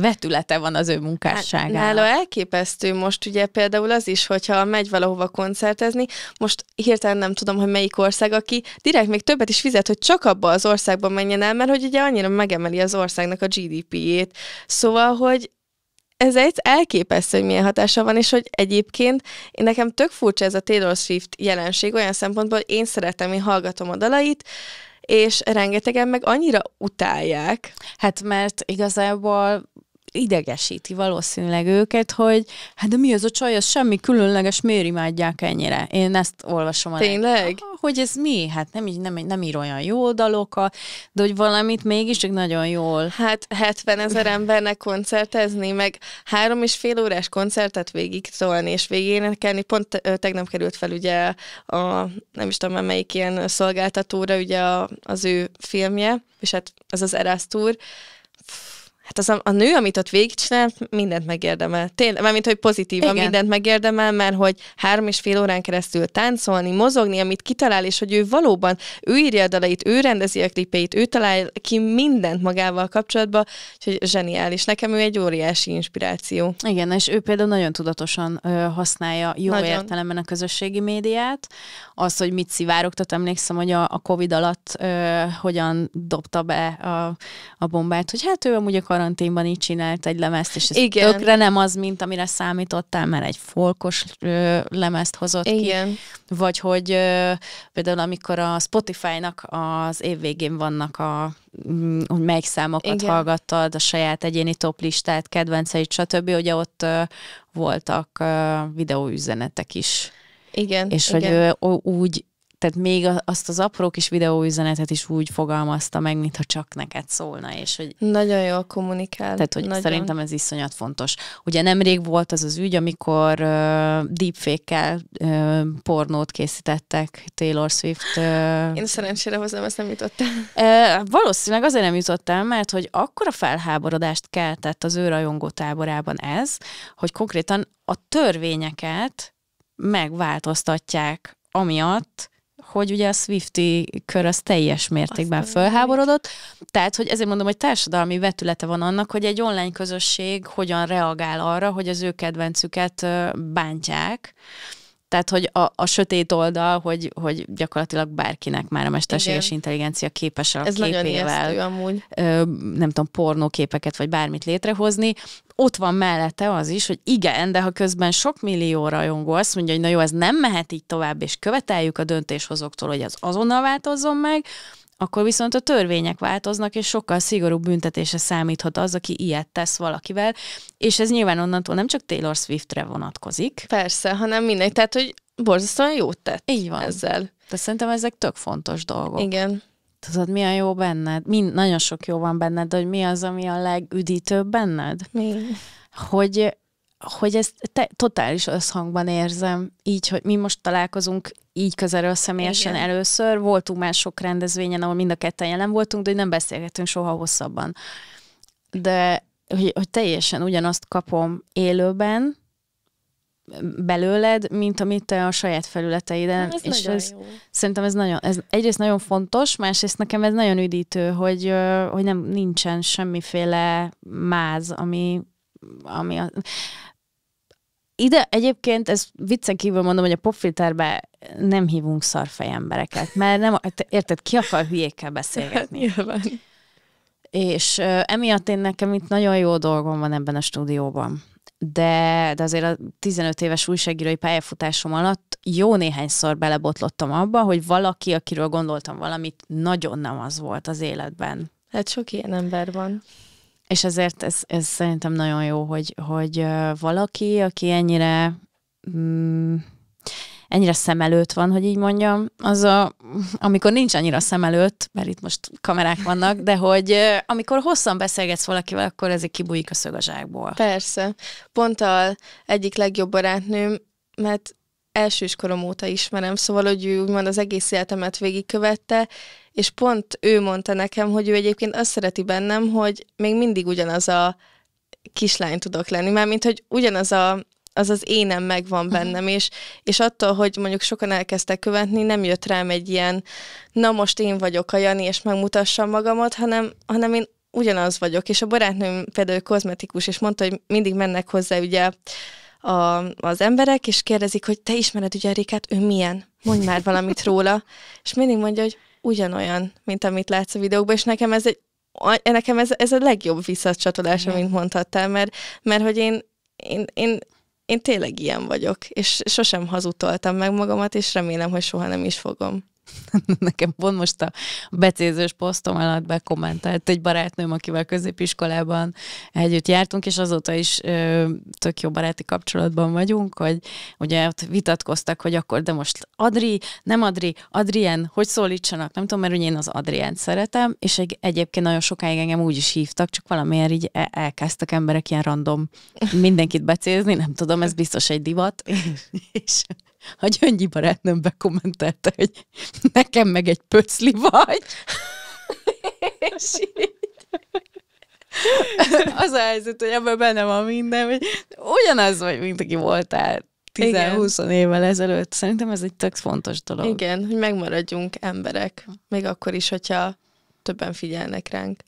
vetülete van az ő hát, munkásságának. Hát, nála elképesztő most ugye például az is, hogyha megy valahova koncertezni, most hirtelen nem tudom, hogy melyik ország, aki direkt még többet is fizet, hogy csak abba az országba menjen el, mert hogy ugye annyira megemeli az országnak a GDP-jét. Szóval, hogy ez egy elképesztő, hogy milyen hatása van, és hogy egyébként én nekem tök furcsa ez a Taylor Swift jelenség olyan szempontból, hogy én szeretem, én hallgatom a dalait, és rengetegen meg annyira utálják. Hát mert igazából idegesíti valószínűleg őket, hogy hát de mi az a csaj, az semmi különleges, miért imádják ennyire? Én ezt olvasom. Tényleg? A, hogy ez mi? Hát nem, nem, nem ír olyan jó dalokat, de hogy valamit mégiscsak nagyon jól. Hát 70 ezer embernek koncertezni, meg három és fél órás koncertet végig szólni, és végén kellni. Pont tegnap került fel ugye a, nem is tudom, melyik ilyen szolgáltatóra ugye a, az ő filmje, és hát az az Erasztúr. Tour. Pff, Hát az a, a nő, amit ott végigcsinált, mindent megérdemel. Tényleg, mármint, hogy pozitívan Igen. mindent megérdemel, mert hogy három és fél órán keresztül táncolni, mozogni, amit kitalál, és hogy ő valóban, ő írja a dalait, ő rendezi a klipeit, ő talál ki mindent magával kapcsolatban, úgyhogy zseniális. Nekem ő egy óriási inspiráció. Igen, és ő például nagyon tudatosan ö, használja jó nagyon. értelemben a közösségi médiát, az, hogy mit szivárogtat, emlékszem, hogy a, a Covid alatt ö, hogyan dobta be a, a bombát, hogy hát ő amúgy akar karanténban így csinált egy lemezt, és ez Igen. tökre nem az, mint amire számítottál, mert egy folkos ö, lemezt hozott Igen. ki. Vagy hogy ö, például amikor a Spotify-nak az év végén vannak a mm, hogy melyik számokat Igen. hallgattad, a saját egyéni listát, kedvenceit, stb., ugye ott ö, voltak ö, videóüzenetek is. Igen. És igen. hogy ő, úgy tehát még azt az apró kis videóüzenetet is úgy fogalmazta meg, mintha csak neked szólna, és hogy... Nagyon jól kommunikál. Tehát, hogy nagyon. szerintem ez iszonyat fontos. Ugye nemrég volt az az ügy, amikor uh, deepfake-kel uh, pornót készítettek Taylor Swift. Uh, Én szerencsére hozzám ezt nem jutottam. Uh, valószínűleg azért nem jutottam, mert hogy akkora felháborodást keltett az ő rajongó táborában ez, hogy konkrétan a törvényeket megváltoztatják amiatt, hogy ugye a Swifti kör az teljes mértékben fölháborodott, tehát hogy ezért mondom, hogy társadalmi vetülete van annak, hogy egy online közösség hogyan reagál arra, hogy az ő kedvencüket bántják, tehát, hogy a, a sötét oldal, hogy, hogy gyakorlatilag bárkinek már a mesterséges Igen. intelligencia képes a Ez képével, amúgy. Ö, nem tudom, pornóképeket vagy bármit létrehozni. Ott van mellette az is, hogy igen, de ha közben sok millió rajongó azt mondja, hogy na jó, ez nem mehet így tovább, és követeljük a döntéshozóktól, hogy az azonnal változzon meg, akkor viszont a törvények változnak, és sokkal szigorúbb büntetése számíthat az, aki ilyet tesz valakivel, és ez nyilván onnantól nem csak Taylor Swiftre vonatkozik. Persze, hanem mindegy, tehát hogy borzasztóan jót tett Így van. ezzel. De szerintem ezek tök fontos dolgok. Igen. Tudod, mi a jó benned? Mind, nagyon sok jó van benned, de hogy mi az, ami a legüdítőbb benned? Mi? Hogy hogy ezt te, totális összhangban érzem, így, hogy mi most találkozunk így közelről személyesen Igen. először, voltunk már sok rendezvényen, ahol mind a ketten jelen voltunk, de hogy nem beszélgetünk soha hosszabban. De hogy, hogy teljesen ugyanazt kapom élőben, belőled, mint amit te a saját felületeiden. Ez és ez, jó. Szerintem ez nagyon, ez egyrészt nagyon fontos, másrészt nekem ez nagyon üdítő, hogy, hogy nem nincsen semmiféle máz, ami, ami a, ide egyébként, ez viccen kívül mondom, hogy a popfilterbe nem hívunk szarfej embereket, mert nem, hát érted, ki akar hülyékkel beszélgetni? Hát nyilván. És emiatt én nekem itt nagyon jó dolgom van ebben a stúdióban. De, de azért a 15 éves újságírói pályafutásom alatt jó néhányszor belebotlottam abba, hogy valaki, akiről gondoltam valamit, nagyon nem az volt az életben. Hát sok ilyen ember van. És ezért ez, ez szerintem nagyon jó, hogy, hogy valaki, aki ennyire mm, ennyire szem előtt van, hogy így mondjam, az a, amikor nincs annyira szem előtt, mert itt most kamerák vannak, de hogy amikor hosszan beszélgetsz valakivel, akkor ez egy kibújik a szög a zsákból. Persze. Pont a egyik legjobb barátnőm, mert elsőskorom óta ismerem, szóval hogy ő úgymond az egész életemet végigkövette, és pont ő mondta nekem, hogy ő egyébként azt szereti bennem, hogy még mindig ugyanaz a kislány tudok lenni, mint hogy ugyanaz a az az énem megvan mhm. bennem, és, és attól, hogy mondjuk sokan elkezdtek követni, nem jött rám egy ilyen, na most én vagyok a Jani, és megmutassam magamat, hanem, hanem én ugyanaz vagyok. És a barátnőm például kozmetikus, és mondta, hogy mindig mennek hozzá ugye a, az emberek, és kérdezik, hogy te ismered ugye Erikát, ő milyen? Mondj már valamit róla. És mindig mondja, hogy ugyanolyan, mint amit látsz a videókban, és nekem ez egy nekem ez, ez a legjobb visszacsatolás, amit mondhattál, mert, mert hogy én, én, én, én tényleg ilyen vagyok, és sosem hazutoltam meg magamat, és remélem, hogy soha nem is fogom. Nekem pont most a becézős posztom alatt bekommentált egy barátnőm, akivel középiskolában együtt jártunk, és azóta is ö, tök jó baráti kapcsolatban vagyunk, hogy ugye ott vitatkoztak, hogy akkor de most Adri, nem Adri, Adrien, hogy szólítsanak, nem tudom, mert ugye én az Adrient szeretem, és egy, egyébként nagyon sokáig engem úgy is hívtak, csak valamiért így e, elkezdtek emberek ilyen random mindenkit becézni, nem tudom, ez biztos egy divat, és, és a Gyöngyi barátnőm bekommentelte, hogy nekem meg egy pöcli vagy. És így az a helyzet, hogy ebben benne van minden, hogy ugyanaz vagy, mint aki voltál 10-20 évvel ezelőtt. Szerintem ez egy tök fontos dolog. Igen, hogy megmaradjunk emberek, még akkor is, hogyha többen figyelnek ránk.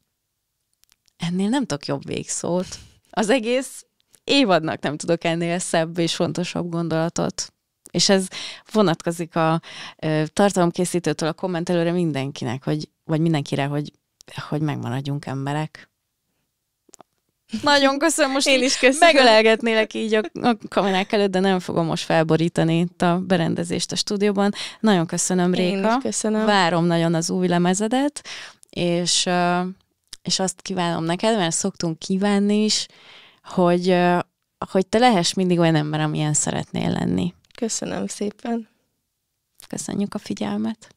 Ennél nem tudok jobb végszót. Az egész évadnak nem tudok ennél szebb és fontosabb gondolatot. És ez vonatkozik a tartalomkészítőtől a kommentelőre mindenkinek, hogy, vagy mindenkire, hogy, hogy megmaradjunk emberek. Nagyon köszönöm, most én is köszönöm. megölelgetnélek így a, a kamerák előtt, de nem fogom most felborítani itt a berendezést a stúdióban. Nagyon köszönöm, Réka. Én is köszönöm. Várom nagyon az új lemezedet, és, és azt kívánom neked, mert szoktunk kívánni is, hogy, hogy te lehess mindig olyan ember, amilyen szeretnél lenni. Köszönöm szépen. Köszönjük a figyelmet.